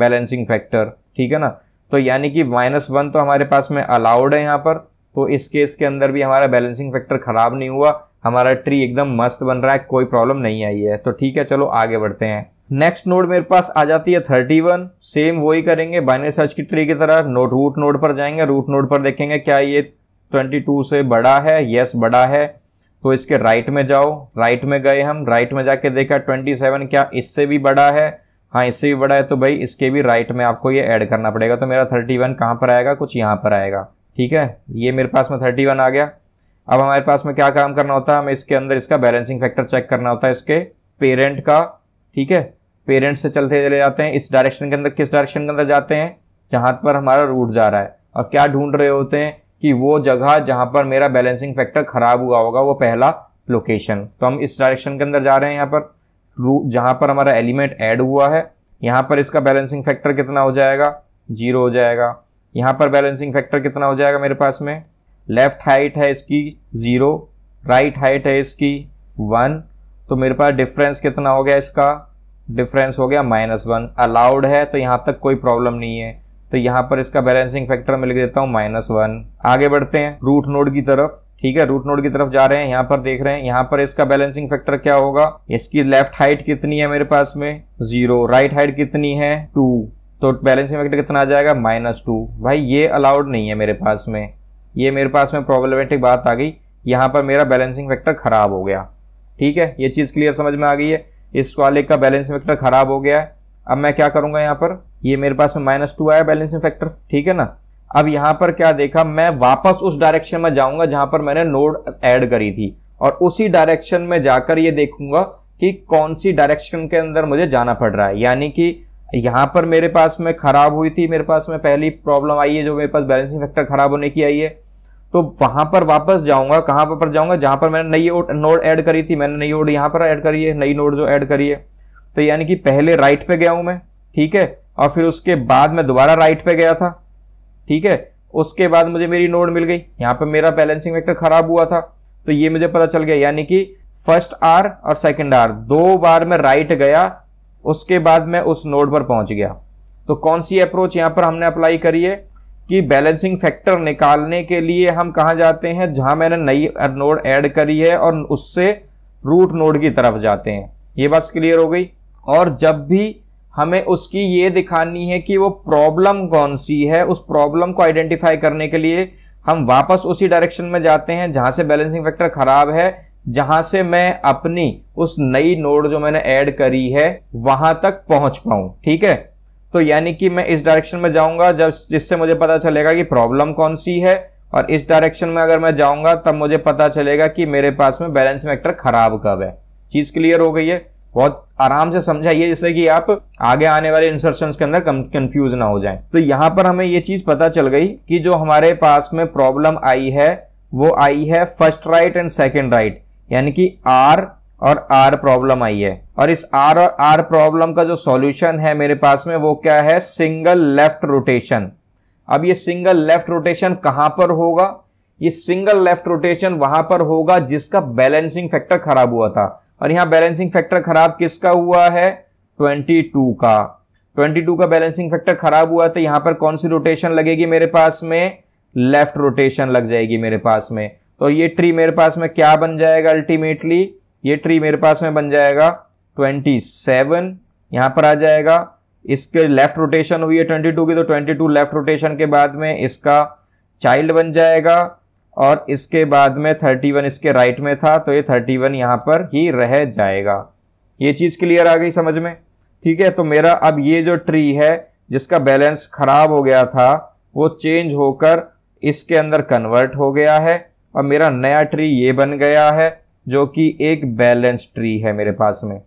बैलेंसिंग फैक्टर ठीक है ना तो यानी कि माइनस वन तो हमारे पास में अलाउड है यहाँ पर तो इस केस के अंदर भी हमारा बैलेंसिंग फैक्टर ख़राब नहीं हुआ हमारा ट्री एकदम मस्त बन रहा है कोई प्रॉब्लम नहीं आई है तो ठीक है चलो आगे बढ़ते हैं नेक्स्ट नोड मेरे पास आ जाती है थर्टी वन सेम वही करेंगे बाइनरी सर्च की ट्री की तरह नोट रूट नोड पर जाएंगे रूट नोड पर देखेंगे क्या ये ट्वेंटी टू से बड़ा है यस yes, बड़ा है तो इसके राइट में जाओ राइट में गए हम राइट में जाके देखा ट्वेंटी सेवन क्या इससे भी बड़ा है हाँ इससे भी बड़ा है तो भाई इसके भी राइट में आपको ये ऐड करना पड़ेगा तो मेरा थर्टी वन कहाँ पर आएगा कुछ यहाँ पर आएगा ठीक है ये मेरे पास में थर्टी वन आ गया अब हमारे पास में क्या काम करना होता है हमें इसके अंदर इसका बैलेंसिंग फैक्टर चेक करना होता है इसके पेरेंट का ठीक है पेरेंट्स से चलते चले जाते हैं इस डायरेक्शन के अंदर किस डायरेक्शन के अंदर जाते हैं जहाँ पर हमारा रूट जा रहा है और क्या ढूंढ रहे होते हैं कि वो जगह जहाँ पर मेरा बैलेंसिंग फैक्टर ख़राब हुआ होगा वो पहला लोकेशन तो हम इस डायरेक्शन के अंदर जा रहे हैं यहाँ पर रू जहाँ पर हमारा एलिमेंट ऐड हुआ है यहाँ पर इसका बैलेंसिंग फैक्टर कितना हो जाएगा जीरो हो जाएगा यहाँ पर बैलेंसिंग फैक्टर कितना हो जाएगा मेरे पास में लेफ़्ट हाइट है इसकी ज़ीरो राइट हाइट है इसकी वन तो मेरे पास डिफरेंस कितना हो गया इसका डिफरेंस हो गया माइनस वन अलाउड है तो यहाँ तक कोई प्रॉब्लम नहीं है तो यहाँ पर इसका बैलेंसिंग फैक्टर मैं लिख देता हूँ माइनस वन आगे बढ़ते हैं रूट नोड की तरफ ठीक है रूट नोड की तरफ जा रहे हैं यहाँ पर देख रहे हैं यहाँ पर इसका बैलेंसिंग फैक्टर क्या होगा इसकी लेफ्ट हाइट कितनी है मेरे पास में जीरो राइट हाइट कितनी है टू तो बैलेंसिंग फैक्टर कितना आ जाएगा माइनस टू भाई ये अलाउड नहीं है मेरे पास में ये मेरे पास में प्रॉब्लमेटिक बात आ गई यहाँ पर मेरा बैलेंसिंग फैक्टर खराब हो गया ठीक है ये चीज़ क्लियर समझ में आ गई है इस वाले का बैलेंस फैक्टर खराब हो गया है अब मैं क्या करूंगा यहाँ पर ये मेरे पास में माइनस टू आया बैलेंसिंग फैक्टर ठीक है ना अब यहाँ पर क्या देखा मैं वापस उस डायरेक्शन में जाऊंगा जहां पर मैंने नोड ऐड करी थी और उसी डायरेक्शन में जाकर ये देखूंगा कि कौन सी डायरेक्शन के अंदर मुझे जाना पड़ रहा है यानी कि यहाँ पर मेरे पास में खराब हुई थी मेरे पास में पहली प्रॉब्लम आई है जो मेरे पास बैलेंसिंग फैक्टर खराब होने की आई है तो वहां पर वापस जाऊंगा कहां पर जाऊंगा जहां पर मैंने नई नोड ऐड करी थी मैंने नई नोड यहां पर ऐड करी है नई नोड जो ऐड करी है तो यानी कि पहले राइट पे गया हूं मैं ठीक है और फिर उसके बाद मैं दोबारा राइट पे गया था ठीक है उसके बाद मुझे मेरी नोड मिल गई यहां पर मेरा बैलेंसिंग वेक्टर खराब हुआ था तो ये मुझे पता चल गया यानी कि फर्स्ट आर और सेकंड आर दो बार में राइट गया उसके बाद मैं उस नोड पर पहुंच गया तो कौन सी अप्रोच यहां पर हमने अप्लाई करी है कि बैलेंसिंग फैक्टर निकालने के लिए हम कहाँ जाते हैं जहाँ मैंने नई नोड ऐड करी है और उससे रूट नोड की तरफ जाते हैं ये बस क्लियर हो गई और जब भी हमें उसकी ये दिखानी है कि वो प्रॉब्लम कौन सी है उस प्रॉब्लम को आइडेंटिफाई करने के लिए हम वापस उसी डायरेक्शन में जाते हैं जहाँ से बैलेंसिंग फैक्टर खराब है जहाँ से मैं अपनी उस नई नोड जो मैंने ऐड करी है वहाँ तक पहुँच पाऊँ ठीक है तो यानी कि मैं इस डायरेक्शन में जाऊंगा जब जिससे मुझे पता चलेगा कि प्रॉब्लम कौन सी है और इस डायरेक्शन में अगर मैं जाऊंगा तब मुझे पता चलेगा कि मेरे पास में बैलेंस वेक्टर खराब कब है चीज क्लियर हो गई है बहुत आराम से समझाइए जिससे कि आप आगे आने वाले इंसर्शन के अंदर कंफ्यूज ना हो जाए तो यहां पर हमें ये चीज पता चल गई कि जो हमारे पास में प्रॉब्लम आई है वो आई है first right and second right यानी कि आर और आर प्रॉब्लम आई है और इस आर और आर प्रॉब्लम का जो सॉल्यूशन है मेरे पास में वो क्या है सिंगल लेफ्ट रोटेशन अब ये सिंगल लेफ्ट रोटेशन कहां पर होगा ये सिंगल लेफ्ट रोटेशन वहां पर होगा जिसका बैलेंसिंग फैक्टर खराब हुआ था और यहां बैलेंसिंग फैक्टर खराब किसका हुआ है 22 का 22 का बैलेंसिंग फैक्टर खराब हुआ था तो यहां पर कौन सी रोटेशन लगेगी मेरे पास में लेफ्ट रोटेशन लग जाएगी मेरे पास में तो ये ट्री मेरे पास में क्या बन जाएगा अल्टीमेटली ये ट्री मेरे पास में बन जाएगा ट्वेंटी सेवन यहाँ पर आ जाएगा इसके लेफ्ट रोटेशन हुई है ट्वेंटी टू की तो ट्वेंटी टू लेफ्ट रोटेशन के बाद में इसका चाइल्ड बन जाएगा और इसके बाद में थर्टी वन इसके राइट में था तो ये थर्टी वन यहाँ पर ही रह जाएगा ये चीज़ क्लियर आ गई समझ में ठीक है तो मेरा अब ये जो ट्री है जिसका बैलेंस खराब हो गया था वो चेंज होकर इसके अंदर कन्वर्ट हो गया है और मेरा नया ट्री ये बन गया है जो कि एक बैलेंस ट्री है मेरे पास में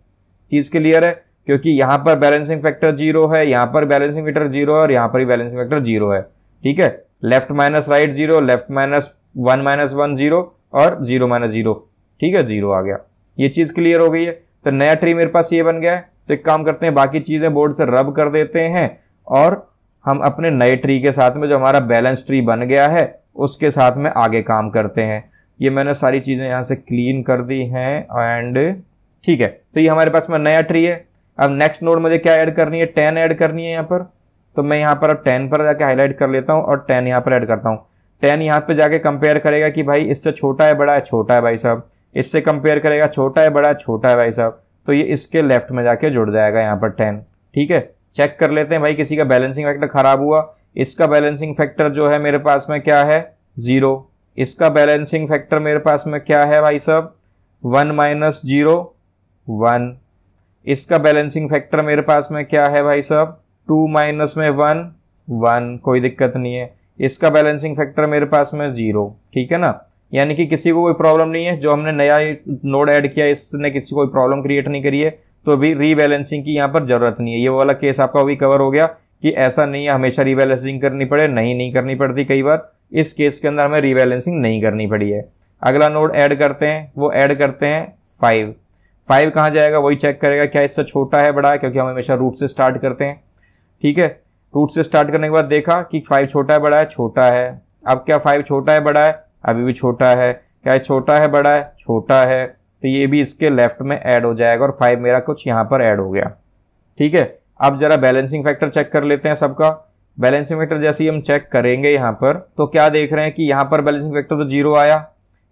चीज़ क्लियर है क्योंकि यहां पर बैलेंसिंग फैक्टर जीरो है यहां पर बैलेंसिंग फैक्टर जीरो है और यहां पर ही बैलेंसिंग फैक्टर जीरो है ठीक है left minus right zero left minus one minus one zero और जीरो माइनस जीरो ठीक है जीरो आ गया ये चीज़ क्लियर हो गई है तो नया ट्री मेरे पास ये बन गया है तो एक काम करते हैं बाकी चीज़ें बोर्ड से रब कर देते हैं और हम अपने नए ट्री के साथ में जो हमारा बैलेंस ट्री बन गया है उसके साथ में आगे काम करते हैं ये मैंने सारी चीज़ें यहाँ से क्लीन कर दी हैं एंड ठीक है तो ये हमारे पास में नया ट्री है अब नेक्स्ट नोड मुझे क्या ऐड करनी है टेन ऐड करनी है यहाँ पर तो मैं यहाँ पर अब टेन पर जाके हाईलाइट कर लेता हूँ और टेन यहाँ पर ऐड करता हूँ टेन यहाँ पर जाके कंपेयर करेगा कि भाई इससे छोटा है बड़ा है छोटा है भाई साहब इससे कंपेयर करेगा छोटा है बड़ा है छोटा है भाई साहब तो ये इसके लेफ्ट में जाके जुड़ जाएगा यहाँ पर टेन ठीक है चेक कर लेते हैं भाई किसी का बैलेंसिंग फैक्टर खराब हुआ इसका बैलेंसिंग फैक्टर जो है मेरे पास में क्या है ज़ीरो इसका बैलेंसिंग फैक्टर मेरे पास में क्या है भाई साहब वन माइनस जीरो वन इसका बैलेंसिंग फैक्टर मेरे पास में क्या है भाई साहब टू माइनस में वन वन कोई दिक्कत नहीं है इसका बैलेंसिंग फैक्टर मेरे पास में ज़ीरो ठीक है ना यानी कि किसी को कोई प्रॉब्लम नहीं है जो हमने नया नोड ऐड किया इसने किसी कोई प्रॉब्लम क्रिएट नहीं करी है तो अभी रीबैलेंसिंग की यहाँ पर ज़रूरत नहीं है ये वाला केस आपका अभी कवर हो गया कि ऐसा नहीं है हमेशा रिबैलेंसिंग करनी पड़े नहीं नहीं करनी पड़ती कई बार इस केस के अंदर हमें रिबैलेंसिंग नहीं करनी पड़ी है अगला नोड ऐड करते हैं वो ऐड करते हैं फाइव फाइव कहाँ जाएगा वही चेक करेगा क्या इससे छोटा है बड़ा है क्योंकि हम हमेशा रूट से स्टार्ट करते हैं ठीक है रूट से स्टार्ट करने के बाद देखा कि फाइव छोटा है बड़ा है छोटा है अब क्या फाइव छोटा है बड़ा है अभी भी छोटा है क्या छोटा है बड़ा है छोटा है तो ये भी इसके लेफ्ट में ऐड हो जाएगा और फाइव मेरा कुछ यहाँ पर ऐड हो गया ठीक है अब जरा बैलेंसिंग फैक्टर चेक कर लेते हैं सबका बैलेंसिंग फैक्टर जैसे ही हम चेक करेंगे यहाँ पर तो क्या देख रहे हैं कि यहाँ पर बैलेंसिंग फैक्टर तो जीरो आया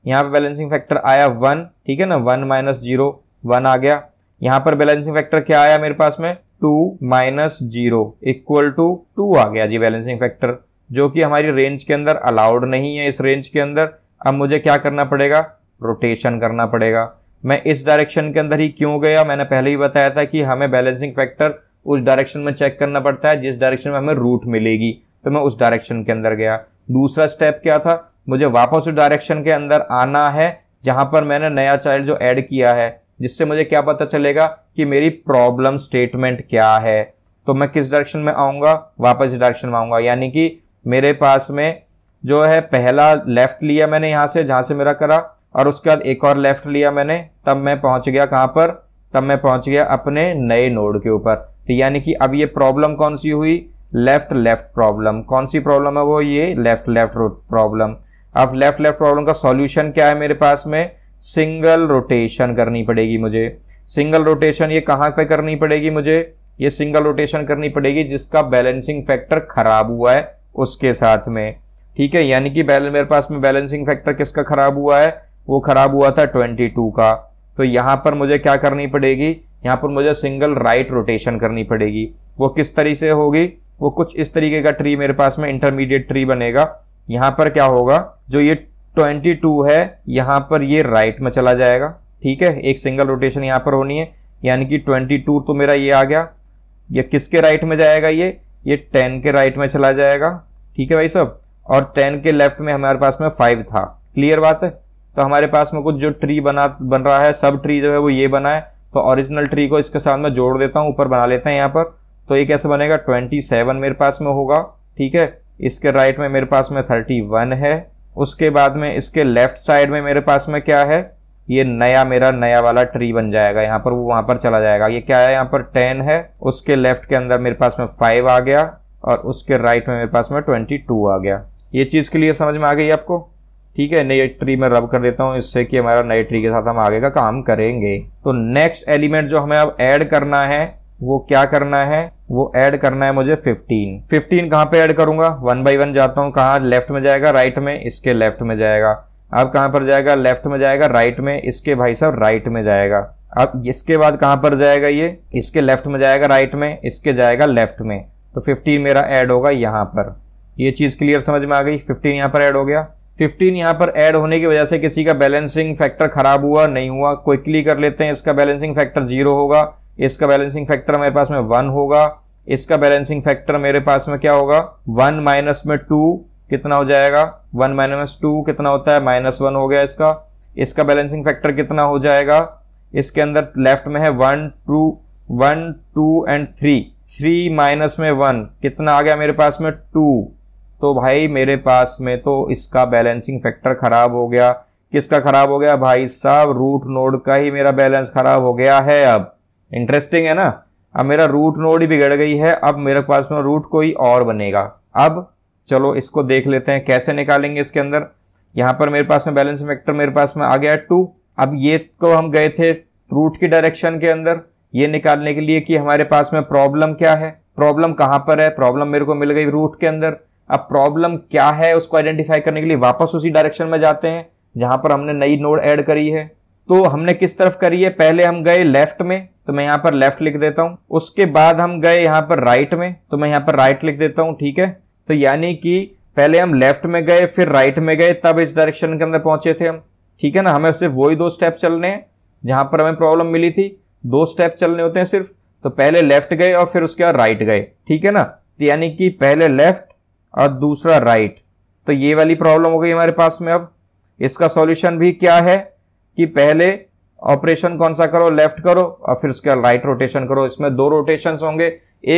यहाँ पर बैलेंसिंग फैक्टर आया वन ठीक है ना वन माइनस जीरो वन आ गया यहाँ पर बैलेंसिंग फैक्टर क्या आया मेरे पास में two minus zero equal to two आ गया जी बैलेंसिंग फैक्टर जो कि हमारी रेंज के अंदर अलाउड नहीं है इस रेंज के अंदर अब मुझे क्या करना पड़ेगा रोटेशन करना पड़ेगा मैं इस डायरेक्शन के अंदर ही क्यों गया मैंने पहले ही बताया था कि हमें बैलेंसिंग फैक्टर उस डायरेक्शन में चेक करना पड़ता है जिस डायरेक्शन में हमें रूट मिलेगी तो मैं उस डायरेक्शन के अंदर गया दूसरा स्टेप क्या था मुझे वापस उस डायरेक्शन के अंदर आना है जहां पर मैंने नया चाइल्ड जो ऐड किया है जिससे मुझे क्या पता चलेगा कि मेरी प्रॉब्लम स्टेटमेंट क्या है तो मैं किस डायरेक्शन में आऊँगा वापस डायरेक्शन में आऊँगा यानी कि मेरे पास में जो है पहला लेफ़्ट लिया मैंने यहाँ से जहाँ से मेरा करा और उसके बाद एक और लेफ़्ट लिया मैंने तब मैं पहुँच गया कहाँ पर तब मैं पहुँच गया अपने नए नोड के ऊपर तो यानी कि अब ये प्रॉब्लम कौन सी हुई लेफ्ट लेफ्ट प्रॉब्लम कौन सी प्रॉब्लम है वो ये लेफ्ट लेफ्ट प्रॉब्लम अब लेफ्ट लेफ्ट प्रॉब्लम का सॉल्यूशन क्या है मेरे पास में सिंगल रोटेशन करनी पड़ेगी मुझे सिंगल रोटेशन ये कहाँ पे करनी पड़ेगी मुझे ये सिंगल रोटेशन करनी पड़ेगी जिसका बैलेंसिंग फैक्टर खराब हुआ है उसके साथ में ठीक है यानी कि मेरे पास में बैलेंसिंग फैक्टर किसका खराब हुआ है वो खराब हुआ था 22 का तो यहाँ पर मुझे क्या करनी पड़ेगी यहाँ पर मुझे सिंगल राइट रोटेशन करनी पड़ेगी वो किस तरीके से होगी वो कुछ इस तरीके का ट्री मेरे पास में इंटरमीडिएट ट्री बनेगा यहाँ पर क्या होगा जो ये 22 है यहाँ पर ये राइट में चला जाएगा ठीक है एक सिंगल रोटेशन यहाँ पर होनी है यानी कि 22 तो मेरा ये आ गया ये किसके राइट में जाएगा ये ये 10 के राइट में चला जाएगा ठीक है भाई सब और 10 के लेफ्ट में हमारे पास में फाइव था क्लियर बात है तो हमारे पास में कुछ जो ट्री बना बन रहा है सब ट्री जो है वो ये बना है तो ओरिजिनल ट्री को इसके साथ में जोड़ देता हूँ ऊपर बना लेते हैं यहाँ पर तो ये कैसे बनेगा ट्वेंटी सेवन मेरे पास में होगा ठीक है इसके राइट में मेरे पास में थर्टी वन है उसके बाद में इसके लेफ्ट साइड में मेरे पास में क्या है ये नया मेरा नया वाला ट्री बन जाएगा यहाँ पर वो वहाँ पर चला जाएगा ये क्या है यहाँ पर टेन है उसके लेफ्ट के अंदर मेरे पास में फाइव आ गया और उसके राइट में मेरे पास में ट्वेंटी टू आ गया ये चीज़ क्लियर समझ में आ गई आपको ठीक है नए ट्री में रब कर देता हूँ इससे कि हमारा नए ट्री के साथ हम आगे का काम करेंगे तो नेक्स्ट एलिमेंट जो हमें अब ऐड करना है वो क्या करना है वो ऐड करना है मुझे 15 15 कहाँ पे ऐड करूंगा वन बाई वन जाता हूँ कहाँ लेफ्ट में जाएगा राइट में इसके लेफ्ट में जाएगा अब कहाँ पर जाएगा लेफ्ट में जाएगा राइट में इसके भाई साहब राइट में जाएगा अब इसके बाद कहाँ पर जाएगा ये इसके लेफ्ट में जाएगा राइट में इसके जाएगा लेफ्ट में तो 15 मेरा ऐड होगा यहाँ पर ये चीज़ क्लियर समझ में आ गई 15 यहाँ पर ऐड हो गया फिफ्टीन यहाँ पर ऐड होने की वजह से किसी का बैलेंसिंग फैक्टर खराब हुआ नहीं हुआ क्विकली कर लेते हैं इसका बैलेंसिंग फैक्टर जीरो होगा इसका बैलेंसिंग फैक्टर मेरे पास में वन होगा इसका बैलेंसिंग फैक्टर मेरे पास में क्या होगा वन माइनस में टू कितना हो जाएगा वन माइनस टू कितना होता है माइनस वन हो गया इसका इसका बैलेंसिंग फैक्टर कितना हो जाएगा इसके अंदर लेफ्ट में है one two one two and three three minus में वन कितना आ गया मेरे पास में टू तो भाई मेरे पास में तो इसका बैलेंसिंग फैक्टर ख़राब हो गया किसका ख़राब हो गया भाई साहब रूट नोड का ही मेरा बैलेंस ख़राब हो गया है अब इंटरेस्टिंग है ना अब मेरा रूट नोड ही बिगड़ गई है अब मेरे पास में रूट कोई और बनेगा अब चलो इसको देख लेते हैं कैसे निकालेंगे इसके अंदर यहाँ पर मेरे पास में बैलेंस फैक्टर मेरे पास में आ गया टू अब ये को तो हम गए थे रूट की डायरेक्शन के अंदर ये निकालने के लिए कि हमारे पास में प्रॉब्लम क्या है प्रॉब्लम कहाँ पर है प्रॉब्लम मेरे को मिल गई रूट के अंदर अब प्रॉब्लम क्या है उसको आइडेंटिफाई करने के लिए वापस उसी डायरेक्शन में जाते हैं जहां पर हमने नई नोड ऐड करी है तो हमने किस तरफ करी है पहले हम गए लेफ्ट में तो मैं यहां पर लेफ्ट लिख देता हूं उसके बाद हम गए यहां पर राइट में तो मैं यहां पर राइट लिख देता हूं ठीक है तो यानी कि पहले हम लेफ्ट में गए फिर राइट में गए तब इस डायरेक्शन के अंदर पहुंचे थे हम ठीक है ना हमें सिर्फ वही दो स्टेप चलने हैं जहां पर हमें प्रॉब्लम मिली थी दो स्टेप चलने होते हैं सिर्फ तो पहले लेफ्ट गए और फिर उसके बाद राइट गए ठीक है ना तो यानी कि पहले लेफ्ट और दूसरा राइट तो ये वाली प्रॉब्लम हो गई हमारे पास में अब इसका सॉल्यूशन भी क्या है कि पहले ऑपरेशन कौन सा करो लेफ्ट करो और फिर उसके बाद राइट रोटेशन करो इसमें दो रोटेशन होंगे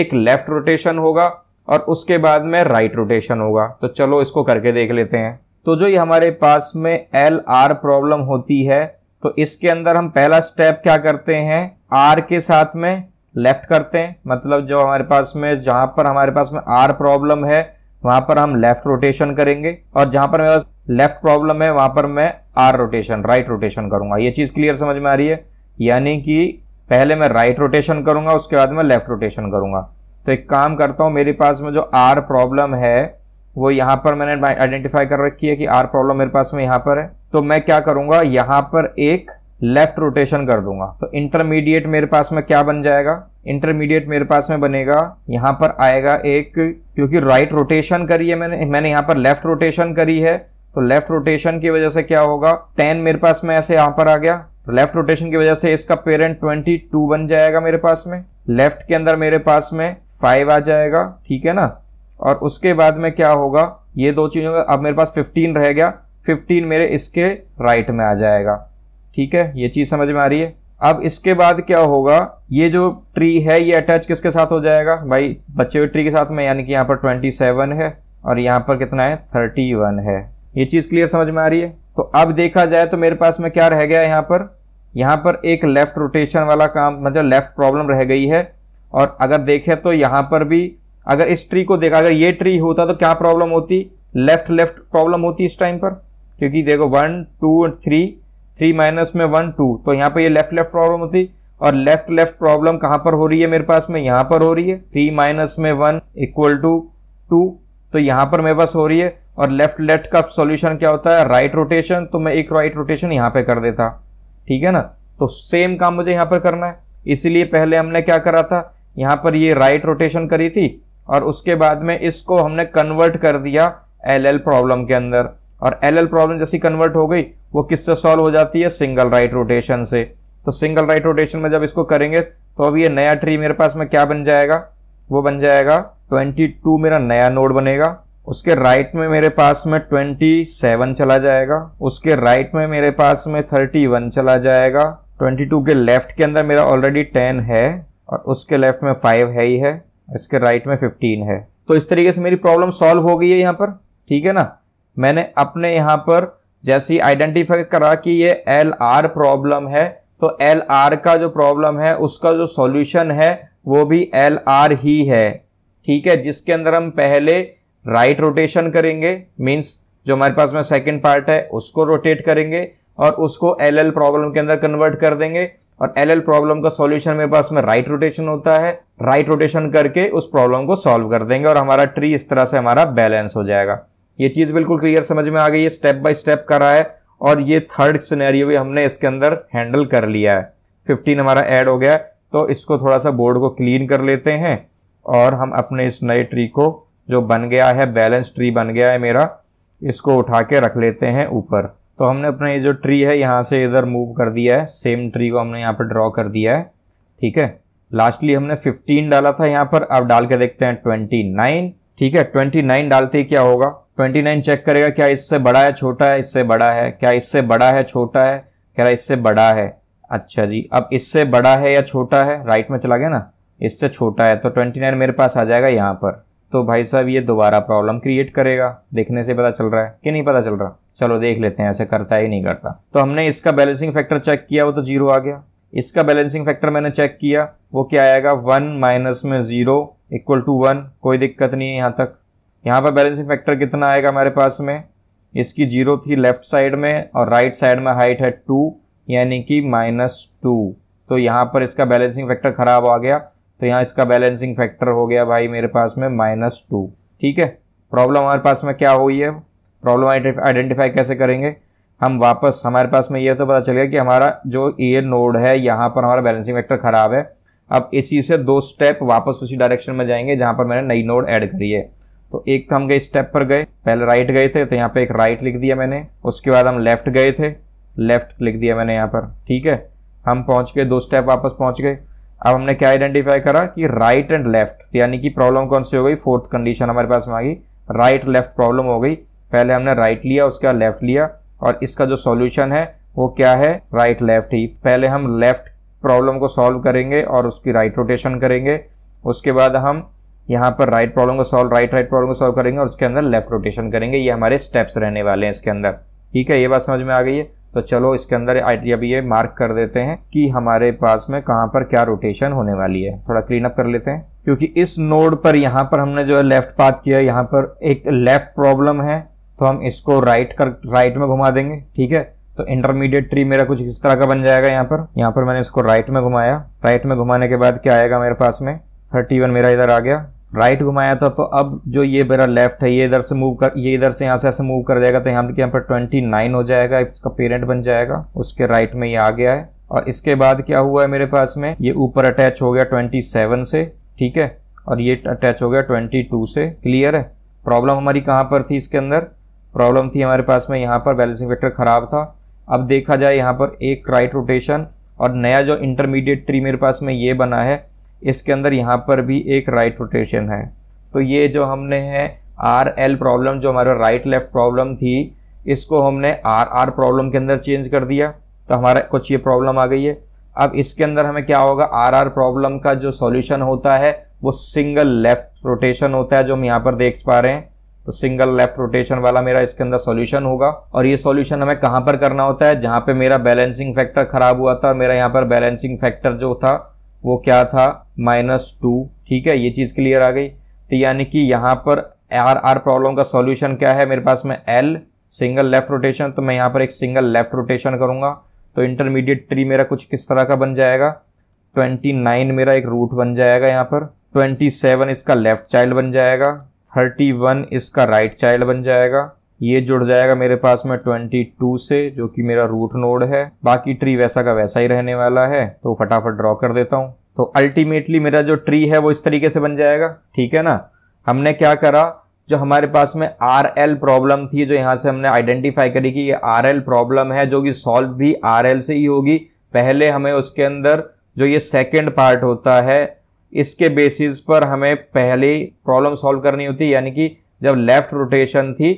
एक लेफ्ट रोटेशन होगा और उसके बाद में राइट रोटेशन होगा तो चलो इसको करके देख लेते हैं तो जो ये हमारे पास में एल आर प्रॉब्लम होती है तो इसके अंदर हम पहला स्टेप क्या करते हैं आर के साथ में लेफ्ट करते हैं मतलब जो हमारे पास में जहां पर हमारे पास में आर प्रॉब्लम है वहां पर हम लेफ्ट रोटेशन करेंगे और जहां पर मेरे पास लेफ्ट प्रॉब्लम है वहां पर मैं आर रोटेशन राइट रोटेशन करूंगा ये चीज क्लियर समझ में आ रही है यानी कि पहले मैं राइट रोटेशन करूंगा उसके बाद मैं लेफ्ट रोटेशन करूंगा तो एक काम करता हूं मेरे पास में जो आर प्रॉब्लम है वो यहां पर मैंने आइडेंटिफाई कर रखी है कि आर प्रॉब्लम मेरे पास में यहां पर है तो मैं क्या करूंगा यहां पर एक लेफ्ट रोटेशन कर दूंगा तो इंटरमीडिएट मेरे पास में क्या बन जाएगा इंटरमीडिएट मेरे पास में बनेगा यहां पर आएगा एक क्योंकि राइट रोटेशन करी है मैंने मैंने यहां पर लेफ्ट रोटेशन करी है तो लेफ्ट रोटेशन की वजह से क्या होगा टेन मेरे पास में ऐसे यहां पर आ गया तो लेफ्ट रोटेशन की वजह से इसका पेरेंट ट्वेंटी टू बन जाएगा मेरे पास में लेफ्ट के अंदर मेरे पास में फाइव आ जाएगा ठीक है ना और उसके बाद में क्या होगा ये दो चीज़ों का अब मेरे पास फिफ्टीन रह गया फिफ्टीन मेरे इसके राइट में आ जाएगा ठीक है ये चीज़ समझ में आ रही है अब इसके बाद क्या होगा ये जो ट्री है ये अटैच किसके साथ हो जाएगा भाई बच्चे के ट्री के साथ में यानी कि यहाँ पर ट्वेंटी सेवन है और यहाँ पर कितना है थर्टी वन है ये चीज़ क्लियर समझ में आ रही है तो अब देखा जाए तो मेरे पास में क्या रह गया यहाँ पर यहाँ पर एक लेफ्ट रोटेशन वाला काम मतलब लेफ्ट प्रॉब्लम रह गई है और अगर देखे तो यहाँ पर भी अगर इस ट्री को देखा अगर ये ट्री होता तो क्या प्रॉब्लम होती लेफ्ट लेफ्ट प्रॉब्लम होती इस टाइम पर क्योंकि देखो one two three three minus में वन टू तो यहाँ पे ये लेफ्ट लेफ्ट प्रॉब्लम होती और लेफ्ट लेफ्ट प्रॉब्लम कहां पर हो रही है मेरे पास में यहां पर हो रही है थ्री माइनस में वन इक्वल टू टू तो यहां पर मेरे पास हो रही है और लेफ्ट लेफ्ट का सॉल्यूशन क्या होता है राइट right रोटेशन तो मैं एक राइट रोटेशन यहां पे कर देता ठीक है ना तो सेम काम मुझे यहां पर करना है इसीलिए पहले हमने क्या करा था यहां पर ये राइट रोटेशन करी थी और उसके बाद में इसको हमने कन्वर्ट कर दिया एल एल प्रॉब्लम के अंदर और एल एल प्रॉब्लम जैसी कन्वर्ट हो गई वो किससे सॉल्व हो जाती है सिंगल राइट रोटेशन से तो सिंगल राइट रोटेशन में जब इसको करेंगे तो अब ये नया ट्री मेरे पास में क्या बन जाएगा वो बन जाएगा 22 मेरा नया नोड बनेगा उसके राइट में मेरे पास में 27 चला जाएगा उसके राइट में मेरे पास में 31 चला जाएगा 22 के लेफ्ट के अंदर मेरा ऑलरेडी 10 है और उसके लेफ्ट में 5 है ही है इसके राइट में 15 है तो इस तरीके से मेरी प्रॉब्लम सॉल्व हो गई है यहाँ पर ठीक है ना मैंने अपने यहाँ पर जैसे ही आइडेंटिफाई करा कि ये एल आर प्रॉब्लम है तो एल आर का जो प्रॉब्लम है उसका जो सॉल्यूशन है वो भी एल आर ही है ठीक है जिसके अंदर हम पहले राइट रोटेशन करेंगे मीन्स जो हमारे पास में सेकंड पार्ट है उसको रोटेट करेंगे और उसको एल एल प्रॉब्लम के अंदर कन्वर्ट कर देंगे और एल एल प्रॉब्लम का सॉल्यूशन मेरे पास में राइट रोटेशन होता है राइट रोटेशन करके उस प्रॉब्लम को सॉल्व कर देंगे और हमारा ट्री इस तरह से हमारा बैलेंस हो जाएगा ये चीज़ बिल्कुल क्लियर समझ में आ गई है स्टेप बाय स्टेप कर रहा है और ये थर्ड सिनेरियो भी हमने इसके अंदर हैंडल कर लिया है फिफ्टीन हमारा ऐड हो गया तो इसको थोड़ा सा बोर्ड को क्लीन कर लेते हैं और हम अपने इस नए ट्री को जो बन गया है बैलेंस ट्री बन गया है मेरा इसको उठा के रख लेते हैं ऊपर तो हमने अपना ये जो ट्री है यहाँ से इधर मूव कर दिया है सेम ट्री को हमने यहाँ पर ड्रॉ कर दिया है ठीक है लास्टली हमने 15 डाला था यहाँ पर अब डाल के देखते हैं 29 ठीक है ट्वेंटी नाइन डालते ही क्या होगा ट्वेंटी नाइन चेक करेगा क्या इससे बड़ा है छोटा है इससे बड़ा है क्या इससे बड़ा है छोटा है कह रहा इससे बड़ा है अच्छा जी अब इससे बड़ा है या छोटा है राइट में चला गया ना इससे छोटा है तो ट्वेंटी नाइन मेरे पास आ जाएगा यहाँ पर तो भाई साहब ये दोबारा प्रॉब्लम क्रिएट करेगा देखने से पता चल रहा है कि नहीं पता चल रहा चलो देख लेते हैं ऐसे करता है ही नहीं करता तो हमने इसका बैलेंसिंग फैक्टर चेक किया वो तो जीरो आ गया इसका बैलेंसिंग फैक्टर मैंने चेक किया वो क्या आएगा वन माइनस में जीरो इक्वल टू वन कोई दिक्कत नहीं है यहाँ तक यहाँ पर बैलेंसिंग फैक्टर कितना आएगा हमारे पास में इसकी जीरो थी लेफ्ट साइड में और राइट साइड में हाइट है टू यानी कि माइनस टू तो यहाँ पर इसका बैलेंसिंग फैक्टर खराब आ गया तो यहाँ इसका बैलेंसिंग फैक्टर हो गया भाई मेरे पास में माइनस टू ठीक है प्रॉब्लम हमारे पास में क्या हुई है प्रॉब्लम आइडेंटिफाई कैसे करेंगे हम वापस हमारे पास में ये तो पता चल गया कि हमारा जो ए नोड है यहाँ पर हमारा बैलेंसिंग फैक्टर खराब है अब इसी से दो स्टेप वापस उसी डायरेक्शन में जाएंगे जहां पर मैंने नई नोड ऐड करी है तो एक तो हम गए स्टेप पर गए पहले राइट गए थे तो यहाँ पे एक राइट लिख दिया मैंने उसके बाद हम लेफ्ट गए थे लेफ्ट लिख दिया मैंने यहाँ पर ठीक है हम पहुँच गए दो स्टेप वापस पहुँच गए अब हमने क्या आइडेंटिफाई करा कि राइट एंड लेफ्ट यानी कि प्रॉब्लम कौन सी हो गई फोर्थ कंडीशन हमारे पास में आ गई राइट लेफ्ट प्रॉब्लम हो गई पहले हमने राइट लिया उसके बाद लेफ्ट लिया और इसका जो सॉल्यूशन है वो क्या है राइट लेफ्ट ही पहले हम लेफ्ट प्रॉब्लम को सॉल्व करेंगे और उसकी राइट रोटेशन करेंगे उसके बाद हम यहाँ पर राइट प्रॉब्लम को सॉल्व राइट राइट प्रॉब्लम को सॉल्व करेंगे और उसके अंदर लेफ्ट रोटेशन करेंगे ये हमारे स्टेप्स रहने वाले हैं इसके अंदर ठीक है ये बात समझ में आ गई है तो चलो इसके अंदर अभी ये मार्क कर देते हैं कि हमारे पास में कहाँ पर क्या रोटेशन होने वाली है थोड़ा क्लीन अप कर लेते हैं क्योंकि इस नोड पर यहाँ पर हमने जो है लेफ्ट पाथ किया यहाँ पर एक लेफ्ट प्रॉब्लम है तो हम इसको राइट कर राइट में घुमा देंगे ठीक है तो इंटरमीडिएट ट्री मेरा कुछ इस तरह का बन जाएगा यहाँ पर यहाँ पर मैंने इसको राइट में घुमाया राइट में घुमाने के बाद क्या आएगा मेरे पास में थर्टी वन मेरा इधर आ गया राइट घुमाया था तो अब जो ये मेरा लेफ्ट है ये इधर से मूव कर ये इधर से यहाँ से ऐसे मूव कर जाएगा तो यहाँ पर यहाँ पर ट्वेंटी नाइन हो जाएगा इसका पेरेंट बन जाएगा उसके राइट में ये आ गया है और इसके बाद क्या हुआ है मेरे पास में ये ऊपर अटैच हो गया ट्वेंटी सेवन से ठीक है और ये अटैच हो गया ट्वेंटी टू से क्लियर है प्रॉब्लम हमारी कहाँ पर थी इसके अंदर प्रॉब्लम थी हमारे पास में यहाँ पर बैलेंसिंग फैक्टर खराब था अब देखा जाए यहाँ पर एक राइट रोटेशन और नया जो इंटरमीडिएट ट्री मेरे पास में ये बना है इसके अंदर यहाँ पर भी एक राइट रोटेशन है तो ये जो हमने है आर एल प्रॉब्लम जो हमारा राइट लेफ्ट प्रॉब्लम थी इसको हमने आर आर प्रॉब्लम के अंदर चेंज कर दिया तो हमारा कुछ ये प्रॉब्लम आ गई है अब इसके अंदर हमें क्या होगा आर आर प्रॉब्लम का जो सॉल्यूशन होता है वो सिंगल लेफ्ट रोटेशन होता है जो हम यहाँ पर देख पा रहे हैं तो सिंगल लेफ्ट रोटेशन वाला मेरा इसके अंदर सॉल्यूशन होगा और ये सॉल्यूशन हमें कहां पर करना होता है जहां पे मेरा बैलेंसिंग फैक्टर खराब हुआ था मेरा यहाँ पर बैलेंसिंग फैक्टर जो था वो क्या था माइनस टू ठीक है ये चीज़ क्लियर आ गई तो यानी कि यहाँ पर आर आर प्रॉब्लम का सॉल्यूशन क्या है मेरे पास में एल सिंगल लेफ्ट रोटेशन तो मैं यहाँ पर एक सिंगल लेफ्ट रोटेशन करूंगा तो इंटरमीडिएट ट्री मेरा कुछ किस तरह का बन जाएगा ट्वेंटी नाइन मेरा एक रूट बन जाएगा यहाँ पर ट्वेंटी सेवन इसका लेफ्ट चाइल्ड बन जाएगा थर्टी वन इसका राइट चाइल्ड बन जाएगा ये जुड़ जाएगा मेरे पास में ट्वेंटी टू से जो कि मेरा रूट नोड है बाकी ट्री वैसा का वैसा ही रहने वाला है तो फटाफट ड्रॉ कर देता हूँ तो अल्टीमेटली मेरा जो ट्री है वो इस तरीके से बन जाएगा ठीक है ना हमने क्या करा जो हमारे पास में आर एल प्रॉब्लम थी जो यहाँ से हमने आइडेंटिफाई करी कि ये आर एल प्रॉब्लम है जो कि सॉल्व भी आर एल से ही होगी पहले हमें उसके अंदर जो ये सेकेंड पार्ट होता है इसके बेसिस पर हमें पहले प्रॉब्लम सॉल्व करनी होती है यानी कि जब लेफ्ट रोटेशन थी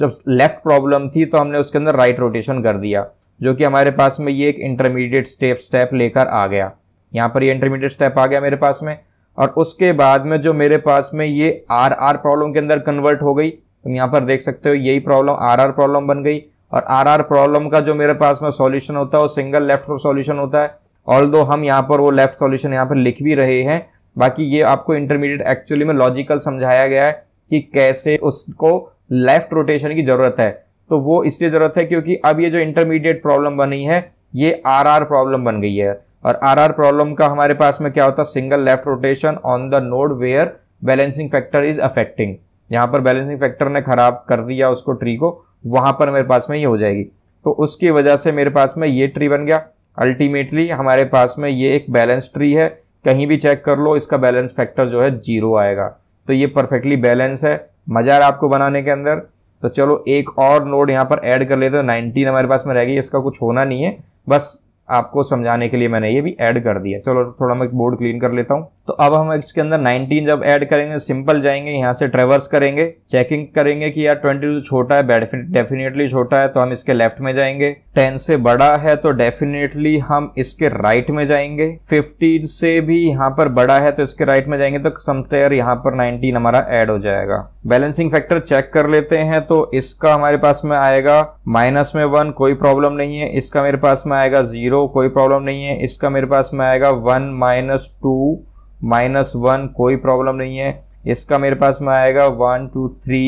जब लेफ्ट प्रॉब्लम थी तो हमने उसके अंदर राइट रोटेशन कर दिया जो कि हमारे पास में ये एक इंटरमीडिएट स्टेप स्टेप लेकर आ गया यहाँ पर ये इंटरमीडिएट स्टेप आ गया मेरे पास में और उसके बाद में जो मेरे पास में ये आर आर प्रॉब्लम के अंदर कन्वर्ट हो गई तुम यहाँ पर देख सकते हो यही प्रॉब्लम आर आर प्रॉब्लम बन गई और आर आर प्रॉब्लम का जो मेरे पास में सॉल्यूशन होता है वो सिंगल लेफ्ट सॉल्यूशन होता है ऑल हम यहाँ पर वो लेफ्ट सॉल्यूशन यहाँ पर लिख भी रहे हैं बाकी ये आपको इंटरमीडिएट एक्चुअली में लॉजिकल समझाया गया है कि कैसे उसको लेफ्ट रोटेशन की ज़रूरत है तो वो इसलिए ज़रूरत है क्योंकि अब ये जो इंटरमीडिएट प्रॉब्लम बनी है ये आर प्रॉब्लम बन गई है और आर प्रॉब्लम का हमारे पास में क्या होता है single left rotation on the node where balancing factor is affecting यहाँ पर बैलेंसिंग फैक्टर ने खराब कर दिया उसको ट्री को वहां पर मेरे पास में ये हो जाएगी तो उसकी वजह से मेरे पास में ये ट्री बन गया अल्टीमेटली हमारे पास में ये एक बैलेंस ट्री है कहीं भी चेक कर लो इसका बैलेंस फैक्टर जो है जीरो आएगा तो ये परफेक्टली बैलेंस है मजा आ रहा आपको बनाने के अंदर तो चलो एक और नोड यहाँ पर ऐड कर लेते हो नाइनटीन हमारे पास में रह गई इसका कुछ होना नहीं है बस आपको समझाने के लिए मैंने ये भी ऐड कर दिया चलो थोड़ा मैं बोर्ड क्लीन कर लेता हूँ तो अब हम इसके अंदर 19 जब ऐड करेंगे सिंपल जाएंगे यहाँ से ट्रेवर्स करेंगे चेकिंग करेंगे कि यार 22 छोटा है डेफिनेटली छोटा है तो हम इसके लेफ्ट में जाएंगे 10 से बड़ा है तो डेफिनेटली हम इसके राइट में जाएंगे 15 से भी यहाँ पर बड़ा है तो इसके राइट में जाएंगे तो समतेयर यहाँ पर 19 हमारा ऐड हो जाएगा बैलेंसिंग फैक्टर चेक कर लेते हैं तो इसका हमारे पास में आएगा माइनस में वन कोई प्रॉब्लम नहीं है इसका मेरे पास में आएगा जीरो कोई प्रॉब्लम नहीं है इसका मेरे पास में आएगा one minus two minus one कोई प्रॉब्लम नहीं है इसका मेरे पास में आएगा one two three